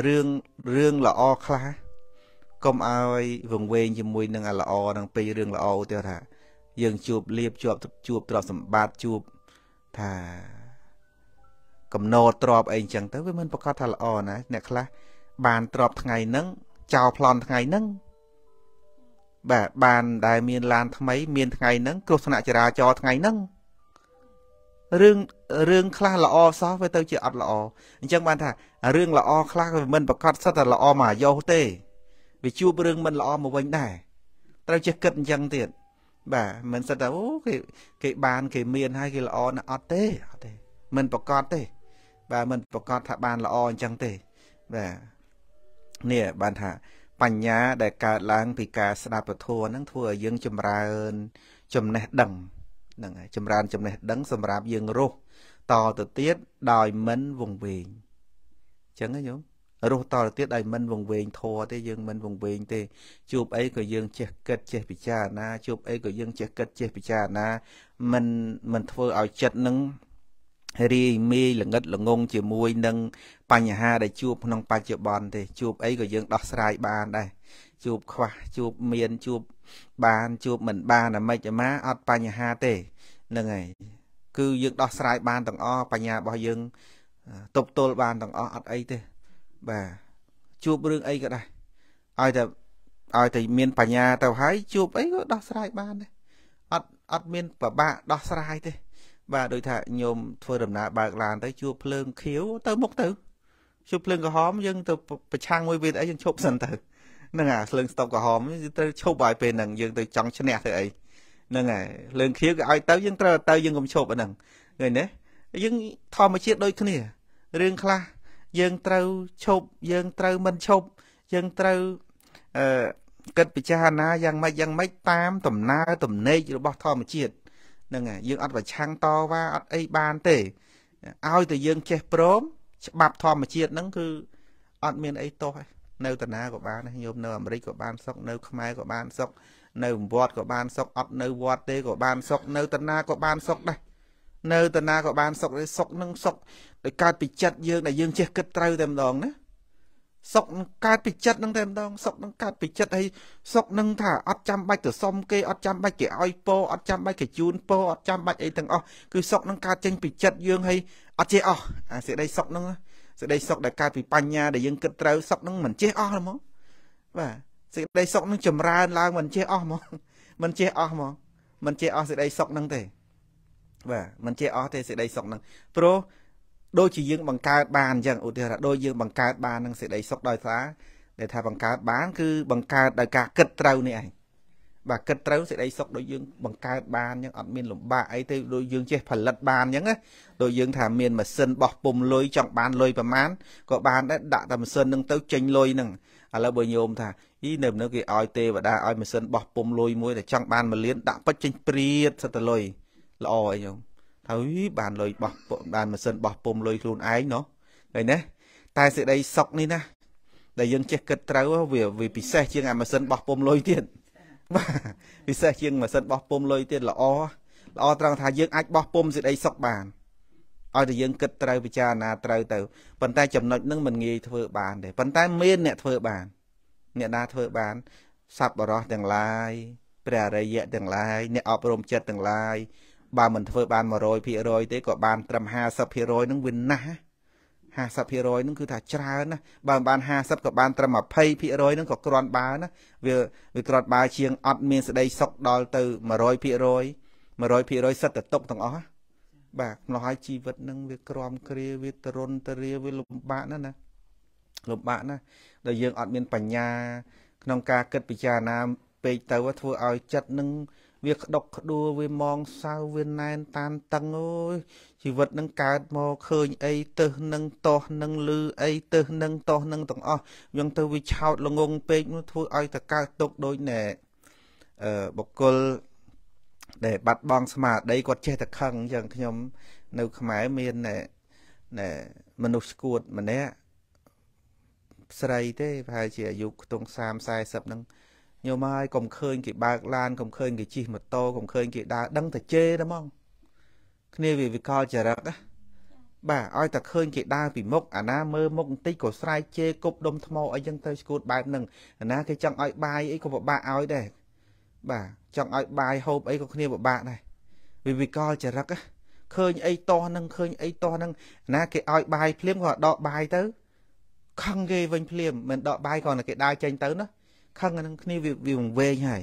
Speaker 1: រឿងរឿងល្អខ្លះកុំឲ្យវង្វេងជាមួយនឹងអាល្អនឹងពេករឿងល្អឧទាហរណ៍ថាយើងជួបលៀបជួបជួបទ្រព្យសម្បត្តិជួបថា កំណត់ទ្របអីអញ្ចឹងទៅវាមិនប្រកាសថាល្អណាអ្នកខ្លះបានទ្របថ្ងៃហ្នឹងចោលប្លន់ថ្ងៃហ្នឹងបាទបានដែលមានឡានថ្មីមានថ្ងៃហ្នឹងគ្រោះថ្នាក់ចរាចរណ៍ថ្ងៃហ្នឹងរឿងរឿងខ្លះល្អសោះវាទៅ ជាអត់ល្អអញ្ចឹងបានថារឿងល្អខ្លះវាមិនប្រកាសសិតតែល្អមកអាយុទេវាជួបរឿងមិនល្អមកវិញដែរត្រូវចេះគិតអញ្ចឹងទៀតបាទមិនសិតតែអូគេគេបាន គេ មានហើយគេល្អណាស់អត់ទេអត់ទេ មិនប្រកាសទេបាទមិនប្រកាសថាបានល្អអញ្ចឹងទេបាទនេះបានថា បញ្ញាដែលកើតឡើងពីការស្ដាប់ពធហ្នឹងធ្វើឲ្យយើងចម្រើនចំណេះដឹងហ្នឹងហើយចម្រើនចំណេះដឹងសម្រាប់យើងរស់តទៅទៀតដោយមិនវង្វេងអញ្ចឹងណាញោមរស់តទៅទៀតដោយមិនវង្វេងធัวទេ យើងមិនវង្វេងទេជួបអីក៏យើងចេះគិតចេះពិចារណាជួបអីក៏យើងចេះគិតចេះពិចារណាមិនមិនធ្វើឲ្យចិត្តនឹងរីមីល្ងិតល្ងងជាមួយនឹងបញ្ហាដែលជួបក្នុងបច្ចុប្បន្នទេ ជួបអីក៏យើង ដោះស្រាយបានដែរជួបខ្វះជួបមានជួបបានជួបមិនបានអាម៉េចអាម៉ាអត់បញ្ហាទេហ្នឹងហើយគឺយើងដោះស្រាយបានទាំងអស់បញ្ញារបស់យើងទប់ទល់បានទាំងអស់អត់អីទេបាទជួបរឿងអីក៏ដែរឲ្យតែឲ្យតែមានបញ្ញាទៅហើយជួបអីក៏ដោះស្រាយបានដែរអត់អត់មានពិបាកដោះស្រាយទេ បាទដូចថាញោមធ្វើដំណើរបើកឡានទៅជួបភ្លើងខៀវទៅមុខទៅជួបភ្លើងក្រហមយើងទៅប្រឆាំងមួយវាអីយើងឈប់សិនទៅហ្នឹងអាភ្លើងស្តុបក្រហមត្រូវឈប់ឲ្យពេលហ្នឹងយើងទៅចង់ឈ្នះទៅអីហ្នឹងហើយលើងខៀវគេឲ្យទៅយើងត្រូវទៅយើងកុំឈប់អាហ្នឹងឃើញទេយើងធម្មជាតិដូចគ្នារឿងខ្លះយើងត្រូវឈប់យើងត្រូវមិនឈប់យើងត្រូវអឺគិតពិចារណាយ៉ាងម៉េចយ៉ាងម៉េចតាមដំណើរទំនេករបស់ធម្មជាតិហ្នឹងហើយយើងអត់ប្រឆាំងតវ៉ាអត់អីបានទេឲ្យតែយើងចេះព្រមច្បាប់ធម្មជាតិហ្នឹងគឺអត់មានអីតោះនៅតាណាក៏បានញោមនៅអាមេរិកក៏បានសុខនៅខ្មែរក៏បានសុខនៅវត្តក៏បានសុខអត់នៅវត្តទេក៏បាន សុខនៅតាណាក៏បានសុខដែរនៅតាណាក៏បានសុខដែរសុខនឹងសុខដោយកើតពីចិត្តយើងដែលយើងចេះគិតត្រូវតែម្ដងណាសុខនឹងកើតពីចិត្តនឹងតែម្ដងសុខនឹងកើតពីចិត្តហើយសុខនឹងថាអត់ចាំបាច់ទៅសុំគេអត់ចាំបាច់គេឲ្យពោអត់ចាំបាច់គេជូនពោអត់ចាំបាច់អីទាំងអស់គឺសុខនឹងកើតចេញពីចិត្តយើងហើយអត់ចេះអស់អាសេចក្តីសុខនឹងសេចក្តីសុខដែលកើតពីបញ្ញាដែលយើងគិតត្រូវសុខនឹងមិនចេះអស់ហ្មងបាទសេចក្តីសុខនឹងចម្រើនឡើងមិនចេះអស់ហ្មងមិនចេះអស់ហ្មងមិនចេះអស់សេចក្តីសុខនឹងទេបាទមិនចេះអស់ទេសេចក្តីសុខនឹងព្រោះដូចជាយើងបង្កើតបានអញ្ចឹងឧទាហរណ៍ដូចយើងបង្កើតបាននឹងសេចក្តីសុខដោយសារដែលថាបង្កើតបានគឺបង្កើតដោយការគិតត្រូវនេះឯងបាទគិតត្រូវសេចក្តីសុខដូចយើងបង្កើតបានអញ្ចឹងអត់មានលំបាកអីទេដូចយើងចេះផលិតបានអញ្ចឹងណាដូចយើងថាមានម៉ាស៊ីនបោះពុំលុយចង់បានលុយប្រមាណក៏បានដែរដាក់តែម៉ាស៊ីននឹងទៅចេញលុយនឹងឥឡូវបើញោមថាអ៊ីនៅនៅគេឲ្យទេវតាឲ្យម៉ាស៊ីនបោះពុំលុយមួយតែចង់បានមួយលានដាក់ពេជ្រចេញព្រាតសិតតលុយល្អអីញោមថាអ៊ីបានលុយបោះបានម៉ាស៊ីនបោះពុំលុយខ្លួនឯងណោះឃើញទេតែសេចក្តីសុខនេះណាដែលយើងចេះគិតត្រូវវាវាពិសេសជាងអាម៉ាស៊ីនបោះពុំលុយទៀតបាទពិសេសជាងម៉ាស៊ីនបោះពុំលុយទៀតល្អល្អត្រង់ថាយើងអាចបោះពុំសេចក្តីសុខបានឲ្យតែយើងគិតត្រូវពិចារណាត្រូវទៅប៉ុន្តែចំណុចនឹងមិនងាយធ្វើបានទេប៉ុន្តែមានអ្នកធ្វើបាន អ្នកណាធ្វើបានសัพបរោះទាំងឡាយព្រះអរិយៈទាំងឡាយអ្នកអប់រំចិត្តទាំងឡាយបើមិនធ្វើបាន100%ទេក៏បានត្រឹម50%នឹងវាណាស់50%ហ្នឹងគឺ ថាច្រើនណាបើបាន50ក៏បានត្រឹម20%ហ្នឹងក៏គ្រាន់បើណាវាវាគ្រាន់បើជាងអត់មានសេចក្តីសុខដល់ទៅ100% 100%សិតតែຕົកទាំងអស់បាទម្ល៉េះហើយជីវិតនឹងវាក្រំគ្រាវាទរនតរាវាលំបាកណាស់ណាលំបាកណាស់ដែលយើងអត់មានបញ្ញាក្នុងការគិតពិចារណាពេកទៅធ្វើឲ្យចិត្តនឹងវាក្តុកក្តួលវាมองសៅវាណែនតានតឹងអូយជីវិតនឹងកើតមកឃើញអីទឹះនឹងតោះនឹងលឺអីទឹះនឹងតោះនឹងទាំងអស់យើងទៅវាឆោតល្ងងពេកនោះធ្វើឲ្យតកើតទុកដូចណែអឺបុគ្គលដែលបាត់បង់ស្មារតីគាត់ចេះតែខឹងយ៉ាងខ្ញុំ នៅខ្មែរមានណែមនុស្សស្គួតម្នាក់ស្រីទេប្រហែលជាអាយុខ្ទង់30 40ហ្នឹងញោមហើយកុំឃើញគេបើកឡានកុំឃើញគេជិះម៉ូតូកុំឃើញគេដើរដឹងតែជេរតែហ្មងគ្នាវាវិកលចរិតណាបាទឲ្យតែឃើញគេដើរពីមុខអាណាមើលមុខបន្តិចក៏ស្រែកជេរគប់ដុំថ្មអីចឹងទៅស្គួតបែបហ្នឹងអាណាគេចង់ឲ្យបាយអីក៏ពិបាកឲ្យដែរបាទចង់ឲ្យបាយហូបអីក៏គ្នាពិបាកដែរវាវិកលចរិតឃើញអីតោះនឹងឃើញអីតោះនឹងណា គេឲ្យបាយភ្លាមក៏ដកបាយទៅខឹងគេវិញភ្លាមមិនដកបាយក៏គេដើរចេញទៅណាខឹងនឹងគ្នាវាវាវែងហើយ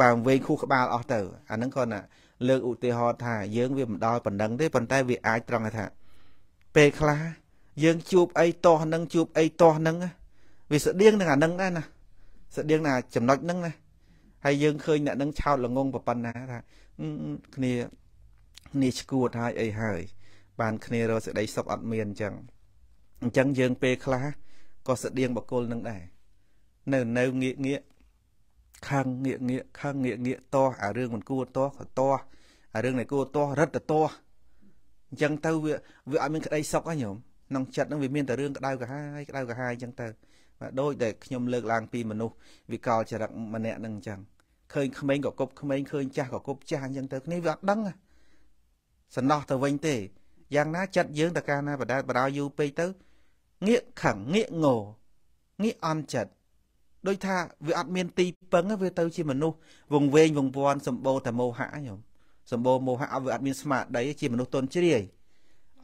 Speaker 1: បើវែងខួរក្បាលអស់ទៅអាហ្នឹងគាត់ណាលើកឧទាហរណ៍ថាយើងវាមិនដល់ប៉ុណ្ណឹងទេប៉ុន្តែវាអាចត្រង់ថាពេលខ្លះយើងជួបអីតោះនឹងជួបអីតោះនឹងវាស្តៀងនឹងអានឹងដែរណាស្តៀងណាចំណុចនឹងណាហើយយើងឃើញអ្នកនឹងឆោតល្ងងប៉ុណ្ណាថាគ្នាគ្នាឈួតហើយអីហើយ បានគ្នារកសេចក្តី សុខអត់មានអញ្ចឹងអញ្ចឹងយើងពេលខ្លះក៏ស្តៀងបកគលនឹងដែរ នៅនៅងាកងាកខាងងាកងាកខាងងាកងាកតោះអារឿងមិនគួរតោះក៏តោះអារឿងដែលគួរតោះរឹតតោះអញ្ចឹងទៅវាវាអត់មានក្តីសុខហ៎ញោមក្នុងចិត្តនឹងវាមានតែរឿងក្តៅកាហាយក្តៅកាហាយអញ្ចឹងទៅបាទដូចដែលខ្ញុំលើកឡើង ពីមនុស្សវិកលចរិតម្នាក់នឹងអញ្ចឹងឃើញក្មេងក៏គប់ក្មេងឃើញចាស់ក៏គប់ចាស់អញ្ចឹងទៅគ្នាវាអត់ដឹងសំណោះទៅវិញទេយ៉ាងណាចិត្តយើងតកាលណាបដាបដៅយូរពេកទៅងាកខឹងងាកងងាកអន់ចិត្តដោយថាវាអត់មានទីពឹងវាទៅជាមនុស្សវងវែងវងវាន់សម្បូរតែមោហៈខ្ញុំសម្បូរមោហៈអត់វាអត់មានស្មារតីជាមនុស្សទន់ជ្រាយ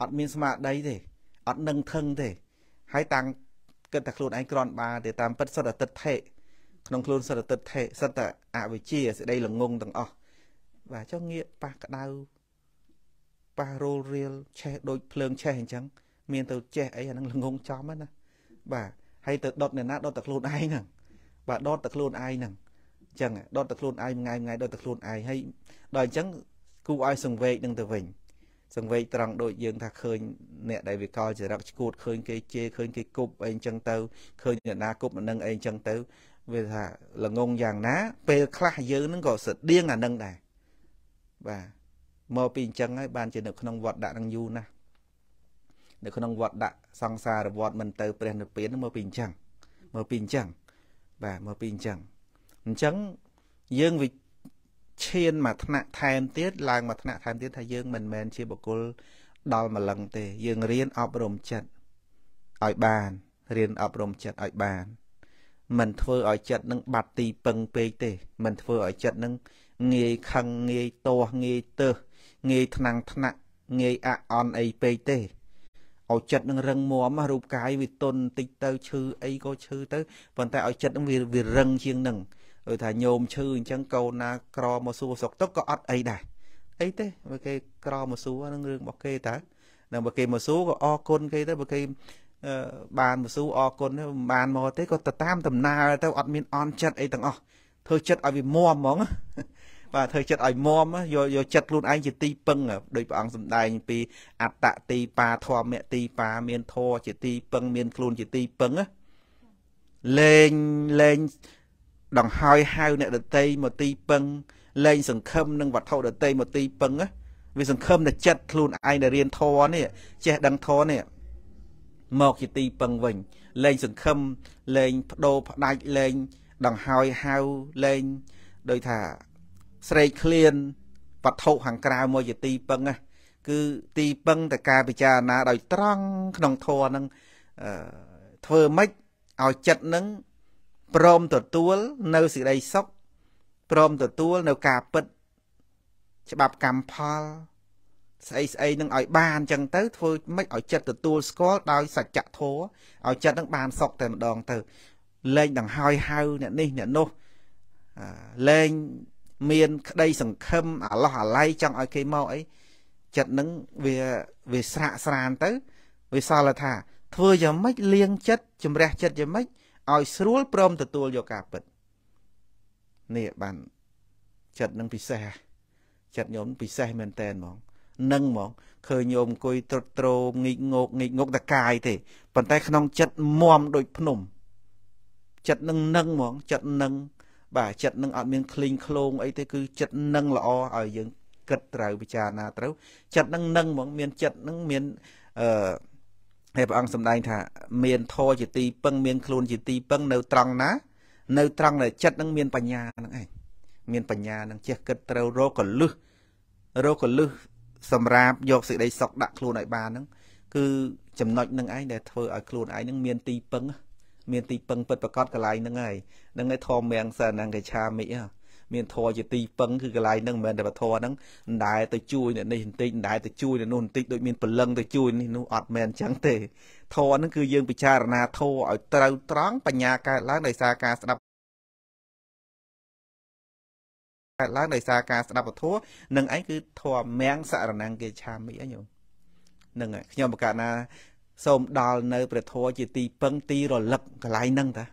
Speaker 1: អត់មានស្មារតីទេអត់នឹងថឹងទេហើយតាំងគិតតែខ្លួនឯងក្រនបាទេតាមពិតសុទ្ធតែតិដ្ឋិក្នុងខ្លួនសិតតិថេសិតអវិជ្ជាសេចក្តីល្ងងទាំងអស់បាទចុះងាកប៉ះក្តៅប៉ះរូលរៀលឆេះដូចភ្លើងឆេះអញ្ចឹងមានទៅចេះអីអានឹងល្ងងចំណាបាទហើយទៅដុតអ្នកណាដុតតែខ្លួនឯងហ្នឹងបាទដុតតែខ្លួនឯងហ្នឹងអញ្ចឹងដុតតែខ្លួនឯងថ្ងៃថ្ងៃដុតតែខ្លួនឯងហើយដល់អញ្ចឹងគូឲ្យសង្វេកនឹងទៅវិញសង្វេកត្រង់ដូចយើង ថាឃើញអ្នកដែលវាកលចរិតឈួតឃើញគេជេរឃើញគេគប់អីអញ្ចឹងទៅឃើញអ្នកណាគប់មិននឹងអីអញ្ចឹងទៅវាថាល្ងងយ៉ាងណា ពេលខ្លះយើងនឹងក៏ស្តៀងអានឹងដែរបាទមកពីអញ្ចឹងហើយបានជានៅក្នុងវត្តដាក់នឹងយូរណាស់នៅក្នុងវត្តដាក់សង្សារវត្តមិនទៅ ព្រះនិព្វានមកពីអញ្ចឹងមកពីអញ្ចឹងបាទមកពីអញ្ចឹងអញ្ចឹងយើងវិឈានមកថ្នាក់ថែមទៀតឡើងមកថ្នាក់ថែមទៀតថាយើងមិនមែនជាបុគ្គលដល់ម្លឹងទេ យើងរៀនអប់រំចិត្តឲ្យបានរៀនអប់រំចិត្តឲ្យបានមិនធ្វើឲ្យចិត្តនឹងបាត់ទីពឹងពេកទេមិនធ្វើឲ្យចិត្តនឹងងាយខឹងងាយទាស់ងាយទើសងាយថ្នាំងថ្នាក់ងាយអអន់អីពេកទេឲ្យចិត្តនឹងរឹងមាំរូបកាយវាទន់តិចទៅឈឺអីក៏ឈឺទៅប៉ុន្តែឲ្យចិត្តនឹងវាវារឹងជាងនឹងដូចថាញោមឈឺអញ្ចឹងកូនណា ក្រមកសួរសុកទុកក៏អត់អីដែរអីទេបើគេក្រមកសួរនឹងរឿងរបស់គេតើដល់បើគេមកសួរក៏អរគុណគេទៅបើគេបានមស៊ូអរគុណមិនបានមកទេក៏ទៅតាមដំណើរទៅអត់មានអន់ចិត្តអីទាំងអស់ធ្វើចិត្តឲ្យវាមមហ្មងបាទធ្វើចិត្តឲ្យមមយកយកចិត្តខ្លួនឯងជាទីពឹងដោយព្រះអង្គសម្ដែងពីអត្តទីបាធម្មទីបាមានធរជាទីពឹងមានខ្លួនជាទីពឹង លេងលេងដង្ហើយហៅអ្នកដតីមកទីពឹងលែងសង្ឃឹមនឹងវត្ថុដតីមកទីពឹងវាសង្ឃឹមតែចិត្តខ្លួនឯងដែលរៀនធរនេះចេះដឹងធរនេះមកជាទីពឹងវិញលែងសង្ឃឹមលែងបដូរផ្ដាច់លែងដង្ហើយហៅលែងដោយថាស្រេកឃ្លានវត្ថុខាងក្រៅមកជាទីពឹងណាគឺទីពឹងតែការពិចារណាដោយត្រង់ក្នុងធម៌នឹងធ្វើម៉េចឲ្យចិត្តនឹងព្រមទទួលនៅសេចក្តីសុខព្រមទទួលនៅការពិត ច្បាប់កម្មផលស្អីស្អីនឹងឲ្យបានអញ្ចឹងទៅធ្វើមិនឲ្យចិត្តទទួលស្គាល់ដោយសច្ចធម៌ឲ្យចិត្តនឹងបានសុខតែម្ដងទៅលែងដង្ហើយហៅអ្នកនេះអ្នកនោះលែងមាន ក្តីសង្ឃឹមអាឡោះអាល័យចង់ឲ្យគេមកអីចិត្តនឹងវាវាស្រាក់ស្រានទៅវាសល់ថា ធ្វើយ៉ាងម៉េចលៀងចិត្តជំរះចិត្តយ៉ាងម៉េចឲ្យស្រួលព្រមទទួលយកការពិតនេះបានចិត្តនឹងពិសេសចិត្តញោមពិសេសមែនតែនហ្មងនឹងហ្មងឃើញញោមអង្គុយត្រុតត្រោមងិកងោកងិកងោកតកាយទេប៉ុន្តែក្នុង ចិត្តមមដូចភ្នំ ចិត្តនឹងនឹងហ្មងចិត្តនឹងបាទចិត្តនឹងអត់មានឃ្លីងឃ្លោងអីទេគឺចិត្តនឹងល្អឲ្យយើងគិតត្រូវពិចារណាត្រូវ ចិត្តនឹងនឹងហ្មងមានចិត្តនឹងមានអឺហើយព្រះអង្គសម្ដែងថាមានធរជាទីពឹងមានខ្លួនជាទីពឹងនៅត្រង់ណា នៅត្រង់ដែលចិត្តនឹងមានបញ្ញានឹងឯងមានបញ្ញានឹងចេះគិតត្រូវរកកលឹះរកកលឹះសម្រាប់យកសេចក្តីសុខដាក់ខ្លួនឲ្យបានហ្នឹងគឺចំណុចនឹងឯងដែលធ្វើឲ្យខ្លួនឯងនឹងមានទីពឹង មានទីពឹងពិតប្រកបកន្លែងហ្នឹងហើយហ្នឹងឯងធម៌មៀងសានង្កេឆាមិមានធម៌ជាទីពឹងគឺកន្លែងហ្នឹងមិនមែនតែធម៌ហ្នឹងមិនដែលទៅជួយអ្នកនេះបន្តិចមិនដែលទៅជួយអ្នកនោះបន្តិចដូចមានពលឹងទៅជួយនេះនោះអត់មែនអញ្ចឹងទេធម៌ហ្នឹងគឺយើងពិចារណាធម៌ឲ្យត្រូវត្រង់បញ្ញាកើតឡើងដោយសារការស្ដាប់កើតឡើងដោយសារការស្ដាប់ពធនឹងឯងគឺធម៌មៀងសរណង្គេឆាមិអញោមនឹងខ្ញុំបកណាសូមដល់នៅព្រះធម៌ជាទី ពឹងទីរលឹកកន្លែងហ្នឹងតា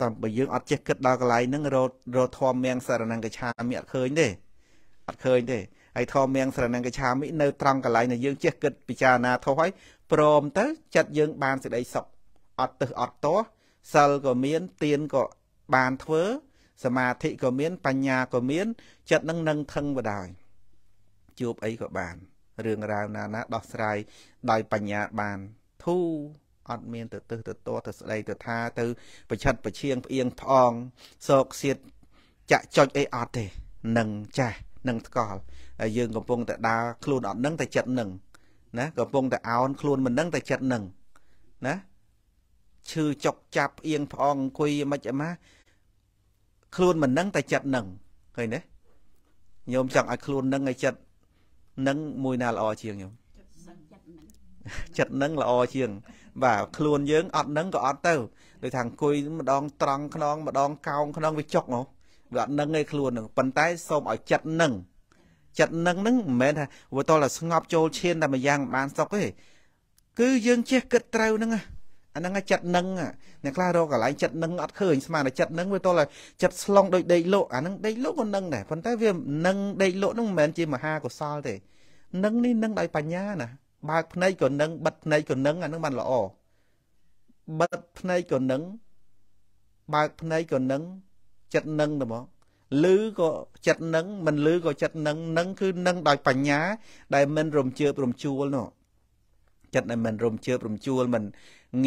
Speaker 1: តែបើយើងអត់ចេះគិតដល់កន្លែងហ្នឹងរត់រត់ធម៌មៀងសរណង្គេឆាមិឃើញទេអត់ឃើញទេហើយធម៌មៀងសរណង្គេឆាមិនៅត្រង់កន្លែងដែលយើងចេះគិតពិចារណាធោះហើយព្រមទៅចិត្តយើង បានសេចក្តីសុខអត់ទឹះអត់តោះសិលក៏មានទានក៏បានធ្វើសមាធិក៏មានបញ្ញាក៏មាន ចិត្តនឹងនឹងខឹងបដាយជួបអីក៏បានរឿងរ៉ាវណាណាដោះស្រាយដោយបញ្ញាបាន ធូអត់មាន ទៅទឹះទៅតទៅស្ដីទៅថា ទៅប្រឆិតប្រឈៀងផ្អៀងផ្អងសោកសៀតចាក់ចុចអីអត់ទេនឹងចាស់នឹងស្កល់ហើយយើងកំពុង តែដើរខ្លួនអត់នឹងតែចិត្តនឹងណាកំពុងតែអោនខ្លួនមិននឹងតែចិត្តនឹងណាឈឺចុកចាប់ផ្អៀងផ្អងអង្គុយមិនអីម៉ាខ្លួនមិននឹងតែចិត្តនឹងឃើញទេញោមចង់ឲ្យខ្លួននឹងឲ្យចិត្តនឹងមួយណាល្អជាងញោមចិត្តនឹងល្អជាង បាទខ្លួនយើងអត់នឹងក៏អត់ទៅដូចថាអង្គុយម្ដងត្រង់ខ្នងម្ដងកោងខ្នងវាចុកហ៎វាអត់នឹងឯខ្លួននឹងប៉ុន្តែសូមឲ្យចិត្តនឹងចិត្តនឹងនឹងមិនមែនថាវាតលតែស្ងប់ចូលឈានតែម្យ៉ាងបានសុកទេគឺយើងចេះគិតត្រូវនឹងហ៎អាហ្នឹងចិត្តនឹងអ្នកខ្លះរកកន្លែងចិត្តនឹងអត់ឃើញស្មានតែចិត្តនឹងវាទល់តែចិត្តស្លងដោយដេកលក់អាហ្នឹងដេកលក់ក៏នឹងដែរប៉ុន្តែវានឹងដេកលក់ហ្នឹងមិនមែនជាមហាកុសលទេនឹងនេះនឹងដោយបញ្ញាណាបើកភ្នែកក៏នឹងបិទភ្នែកក៏នឹងអាហ្នឹងបានល្អបិទភ្នែកក៏នឹងបើកភ្នែកក៏នឹងចិត្តនឹងទៅមកឮក៏ចិត្តនឹងមិនឮក៏ចិត្តនឹងនឹងគឺនឹងដោយបញ្ញា ដែលមិនរំជើបរំជួលនោះចិត្តដែលមិនរំជើបរំជួលមិន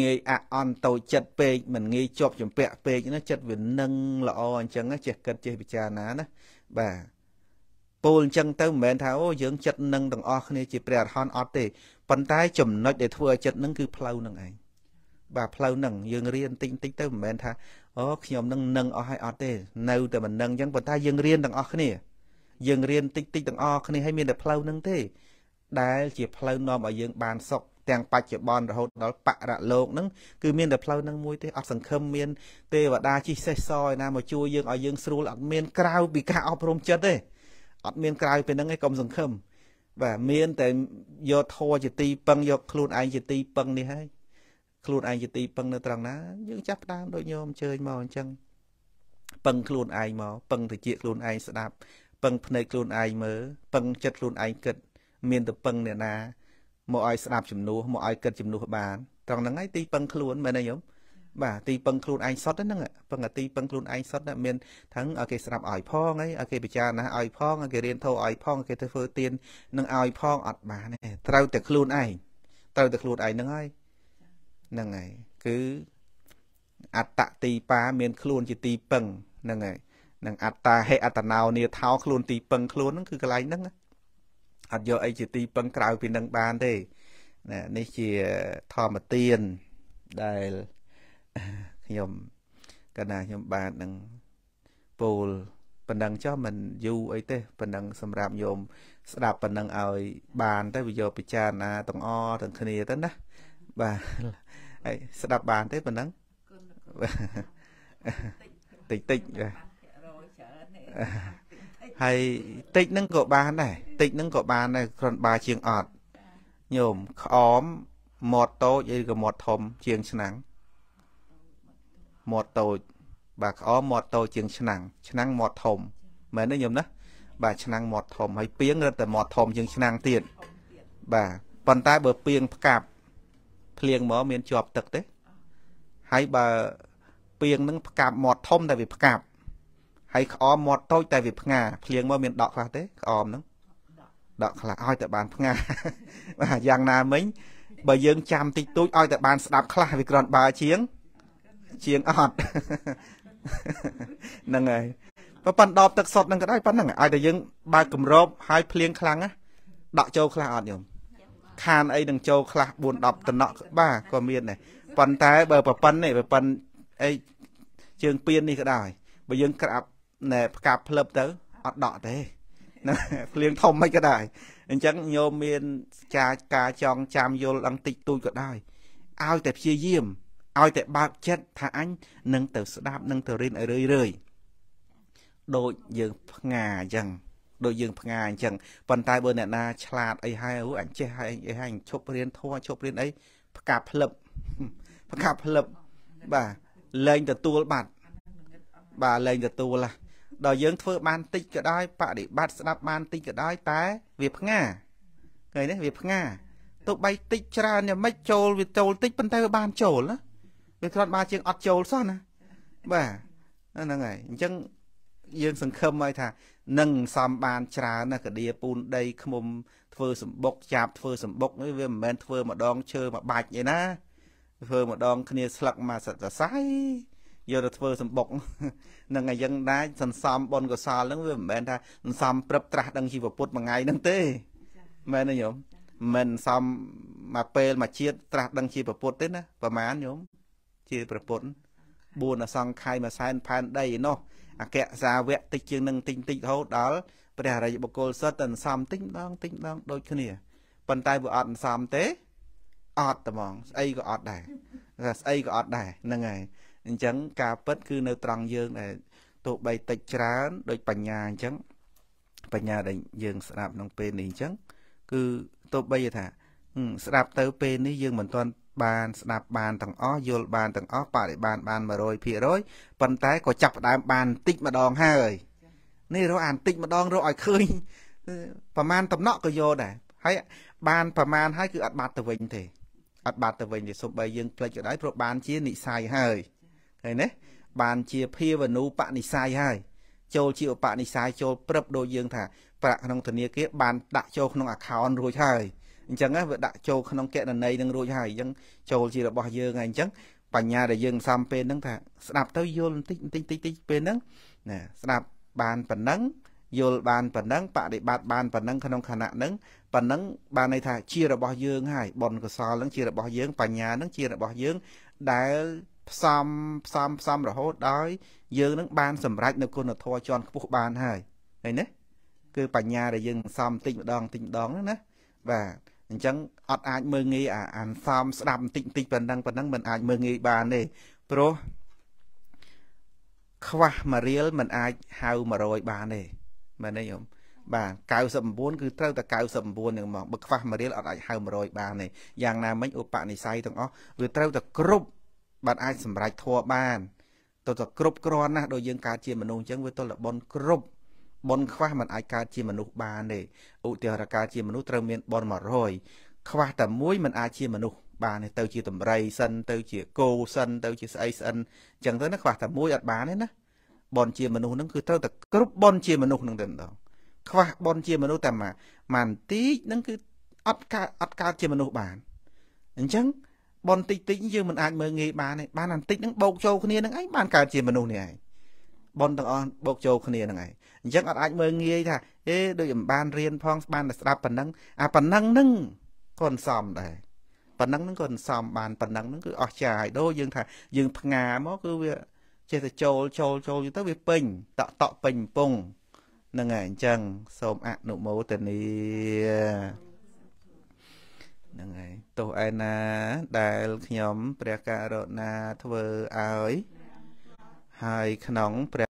Speaker 1: ងាយអអន់តូចចិត្តពេកមិនងាយជាប់ចម្ពាក់ពេកណាចិត្តវានឹងល្អអញ្ចឹងចេះគិតចេះពិចារណាណាបាទពោលអញ្ចឹងទៅមិនមែនថាអូយើងចិត្តនឹងទាំងអស់គ្នាជាព្រះអរហន្តអត់ទេប៉ុន្តែចំណុចដែលធ្វើឲ្យចិត្តនឹងគឺផ្លូវនឹងឯងបាទផ្លូវនឹងយើងរៀនតិចតិចទៅមិនមែនថាអូខ្ញុំនឹងនឹងអស់ហើយអត់ទេនៅតែមិននឹងអញ្ចឹងប៉ុន្តែយើងរៀនទាំងអស់គ្នា យើងរៀនតិចតិចទាំងអស់គ្នាឲ្យមានតែផ្លូវនឹងទេដែលជា ផ្លូវនាំឲ្យយើងបាន សុខទាំងបច្ចុប្បន្នរហូតដល់បរលោកហ្នឹងគឺមានតែផ្លូវហ្នឹងមួយទេអត់សង្ឃឹមមានទេវតាជិះសេះសឯណាមកជួយយើងឲ្យយើងស្រួលអត់មានក្រៅពីការអប់រំចិត្តទេអត់មានក្រៅពីហ្នឹងឯងកុំសង្ឃឹមបាទមានតែយកធัวជាទីពឹងយកខ្លួនឯងជាទីពឹងនេះហើយខ្លួនឯងជាទីពឹងនៅត្រង់ណាយើងចាប់ផ្ដើមដូចញោមជើញមកអញ្ចឹងពឹងខ្លួនឯងមកពឹងតិចខ្លួនឯងស្ដាប់ពឹងភ្នែកខ្លួនឯងមើលពឹងចិត្តខ្លួនឯងគិត មានតែពឹងអ្នកណាមកឲ្យស្ដាប់ជំនួសមកឲ្យគិតជំនួសបានត្រង់ហ្នឹងហើយទីពឹងខ្លួនមែនទេយំបាទទីពឹងខ្លួនឯងសុតហ្នឹងពឹងតែទីពឹងខ្លួនឯងសុតមានទាំងឲ្យគេស្ដាប់ឲ្យផងហើយឲ្យគេពិចារណាឲ្យផងឲ្យគេរៀនធូរឲ្យផង គេទៅធ្វើទៀននឹងឲ្យផងអត់បានទេត្រូវតែខ្លួនឯងត្រូវតែខ្លួនឯងហ្នឹងហើយហ្នឹងហើយគឺអត្តទីបាមានខ្លួនជាទីពឹងហ្នឹងហើយនឹង អត្តាហេអត្តណោនាថោខ្លួនទីពឹងខ្លួនហ្នឹងគឺកន្លែងហ្នឹងណាអត់យកអីជាទីពឹងក្រៅពីនឹងបានទេណានេះជាធម្មទានដែលខ្ញុំកណាខ្ញុំបាននឹងពូលប៉ុណ្ណឹងចុះមិនយូរអីទេប៉ុណ្ណឹងសម្រាប់ញោមស្ដាប់ប៉ុណ្ណឹងឲ្យ បាន ទៅវាយកពិចារណាទាំងអទាំងគ្នាទៅណាបាទហើយស្ដាប់បានទេប៉ុណ្ណឹងតិចតិចបាទហើយតិចហ្នឹងក៏បានដែរតិចហ្នឹងក៏បានដែរគ្រាន់បើជាងអត់ញោមក្អមមាត់តូចឬក៏មាត់ធំជាងឆ្នាំងមាត់តូចបាទក្អមមាត់តូចជាងឆ្នាំងឆ្នាំងមាត់ធំមែនទេញោមណា បាទឆ្នាំងមាត់ធំហើយពីងរឹតតែមាត់ធំជាងឆ្នាំងទៀតបាទប៉ុន្តែបើពីងផ្កាប់ ភ្លៀងមកមានជាប់ទឹកទេហើយបើពីងនឹងផ្កាប់មាត់ធំតែវាផ្កាប់ហើយក្អមមាត់តូចតែវាផ្ងាភ្លៀងមកមានដកខ្លះទេក្អមហ្នឹងដក ខ្លះឲ្យតែបានផ្ងាបាទយ៉ាងណាមិញបើយើងចាំតិចតួចឲ្យតែបានស្ដាប់ខ្លះវាគ្រាន់បើជាងជាងអត់ហ្នឹងហើយបើប៉ាន់ដបទឹកសុទ្ធហ្នឹងក៏ដោយប៉ាន់ហ្នឹងឲ្យតែយើងបើកគម្រប ហើយភ្លៀងខ្លាំងណាដកចូលខ្លះអត់ញោមខានអីនឹងចូលខ្លះ4 10តំណក់បាទក៏មានដែរប៉ុន្តែបើប្រប៉ិននេះប្រប៉ិនអីជើងពៀននេះក៏ដោយបើយើងក្រាបណែផ្កាភ្លឹបទៅអត់ដកទេណាភ្លៀងធំមិនក៏ដែរអញ្ចឹងញោមមានការការចងចាំយល់ដល់តិចតួចក៏ដែរឲ្យតែព្យាយាមឲ្យតែបើកចិត្តថាអញនឹងទៅស្ដាប់នឹងទៅរៀនឲ្យរឿយរឿយដូចយើងផ្ងាអញ្ចឹងដូចយើងផ្ងាអញ្ចឹងប៉ុន្តែបើអ្នកណាឆ្លាតអីហើយអូអញចេះហើយអីហើយឈប់រៀនធัวឈប់រៀនអីផ្កាភ្លឹបផ្កាភ្លឹបបាទលែងទទួលបាត់បាទលែងទទួលហ่ะដល់យើងធ្វើបានតិចក៏ដោយបដិបត្តិស្ដាប់បានតិចក៏ដោយតែ វាផ្ងាឃើញទេវាផ្ងាទោះបីតិចច្រើនយ៉ាងម៉េចចូលវាចូលតិចប៉ុន្តែវាបានចូលណាវាគ្រាន់បើជាងអត់ចូលសោះណាបាទហ្នឹងហើយអញ្ចឹងយើងសង្ឃឹមហើយថានឹងសំបានច្រើនណាកឌីពូនដីឃុំ ធ្វើសម្បុកចាប់ធ្វើសម្បុកនេះវាមិនមែនធ្វើម្ដងឈើមួយបាច់ឯណាធ្វើម្ដងគ្នាស្លឹកមកសត្វសរសៃយកទៅធ្វើសម្បុកនឹងអញ្ចឹងដែរសន្សំបុណ្យកុសលហ្នឹងវាមិនមែនថាសន្សំព្រឹបត្រាស់ដឹងជីវពុទ្ធមួយថ្ងៃហ្នឹងទេមែនទេញោមមិនសំមកពេលមកជាតិត្រាស់ដឹងជាប្រពុតទេណាប្រមាណញោមជាប្រពុត4អសង្ខ័យមួយសែនផែនដីឯនោះអក្យសាវៈតិចជាងនឹងតិចតិចរហូតដល់ព្រះរាជបុគ្គលសិតតែសំតិចម្ដងតិចម្ដងដូចគ្នាប៉ុន្តែវាអត់សំទេអត់ត្មងស្អីក៏អត់ដែរស្អីក៏អត់ដែរហ្នឹងហើយអញ្ចឹងការពិតគឺនៅត្រង់យើងដែលទោះបីតិចច្រើន ដោយបញ្ញាអញ្ចឹង បញ្ញាដែលយើងស្ដាប់ក្នុងពេលនេះអញ្ចឹង គឺទោះបីថាស្ដាប់ទៅពេលនេះយើងមិនទាន់បានស្ដាប់បានទាំងអស់យល់បានទាំងអស់បរិបានបាន100%ប៉ុន្តែក៏ចាប់ផ្ដើមបានតិចម្ដងហើយនេះរកអានតិចម្ដងរកឲ្យឃើញប្រមាណតំណក់ក៏យកដែរហើយបានប្រមាណហើយគឺអត់បាត់ទៅវិញទេអត់បាត់ទៅវិញទេសូម្បីយើងផ្លេចក៏ដោយព្រោះបានជានិស័យហើយឃើញទេបានជាភាវនុបនិស័យហើយចូលជាឧបនិស័យចូលព្រឹបដូចយើងថាប្រាក់ក្នុងធនាគារបានដាក់ចូលក្នុង account រួចហើយអញ្ចឹងវាដាក់ចូលក្នុងកណន័យនឹងរួចហើយអញ្ចឹងចូលជារបស់យើងហើយអញ្ចឹងបញ្ញាដែលយើងសំពេលហ្នឹងថាស្ដាប់ទៅយល់បន្តិចបន្តិចបន្តិចពេលហ្នឹងណាស្ដាប់បានប៉ុណ្ណឹងយល់បានប៉ុណ្ណឹងបដិបត្តិបានប៉ុណ្ណឹងក្នុងខណៈហ្នឹងប៉ុណ្ណឹងបានន័យថាជារបស់យើងហើយបុណ្យកុសលហ្នឹងជារបស់យើងបញ្ញាហ្នឹងជារបស់យើងដែលផ្សំផ្សំផ្សំរហូតដល់យើងនឹងបាន សម្រេចនៅគុណធម៌ជាន់ខ្ពស់បានហើយឃើញទេគឺ បញ្ញាដែលយើងសំតិចម្ដងតិចម្ដងហ្នឹងណាបាទអញ្ចឹងអត់អាចមើងងាយអាអានសំស្ដាប់បន្តិចបន្តិចប៉ុណ្ណឹងប៉ុណ្ណឹងមិនអាចមើងងាយបានទេព្រោះខ្វះមួយរៀលមិនអាចហៅ100បានទេមែនទេខ្ញុំបាទ99គឺត្រូវតែ99ហ្នឹងមកបើខ្វះមួយរៀលអត់អាចហៅ100បានទេយ៉ាងណាមិញឧបនិស្ស័យទាំងអស់វាត្រូវតែគ្រប់បាទអាចសម្រេចធัวបានទៅតែគ្រប់គ្រាន់ណាស់ដោយយើងកើតជាមនុស្សអញ្ចឹងវាទល់តែបនគ្រប់បនខ្វះมันអាចកើតជាមនុស្សបានទេឧទាហរណ៍កើតជាមនុស្សត្រូវមានបន100ខ្វះតែមួយมันអាចជាមនុស្សបានទេទៅជាតម្រៃសិនទៅជាគោសិនទៅជាស្អីស្អិនអញ្ចឹងទៅណាខ្វះតែមួយអត់បានទេណាបនជាមនុស្សនឹងគឺត្រូវតែគ្រប់បនជាមនុស្សនឹងតែម្ដងខ្វះបនជាមនុស្សតែមួយបន្តិចនឹងគឺអត់កើតអត់កើតជាមនុស្សបានអញ្ចឹងបនតិចតិចយើងមិនអាចមើលងាយបានទេបានអាបន្តិចហ្នឹងបោកចូលគ្នាហ្នឹងឯងបានកើតជាមនុស្សនេះឯងបនទាំងអស់បោកចូលគ្នាហ្នឹងឯងអញ្ចឹងអត់អាចមើលងាយថាអេដូចមិនបានរៀនផងបានតែស្ដាប់ប៉ុណ្ណឹងអាប៉ុណ្ណឹងហ្នឹងក៏មិនសមដែរប៉ុណ្ណឹងហ្នឹងក៏មិនសមបានប៉ុណ្ណឹងហ្នឹងគឺអស្ចារ្យដូចយើងថាយើងផ្ងាមកគឺវាចេះតែចូលចូលចូលទៅវាពេញតក់តក់ពេញពងហ្នឹងហើយអញ្ចឹងសូមអនុមោទនាហ្នឹងហើយទោសឯណាដែលខ្ញុំ ព្រះករុណាធ្វើឲ្យហើយក្នុងព្រះ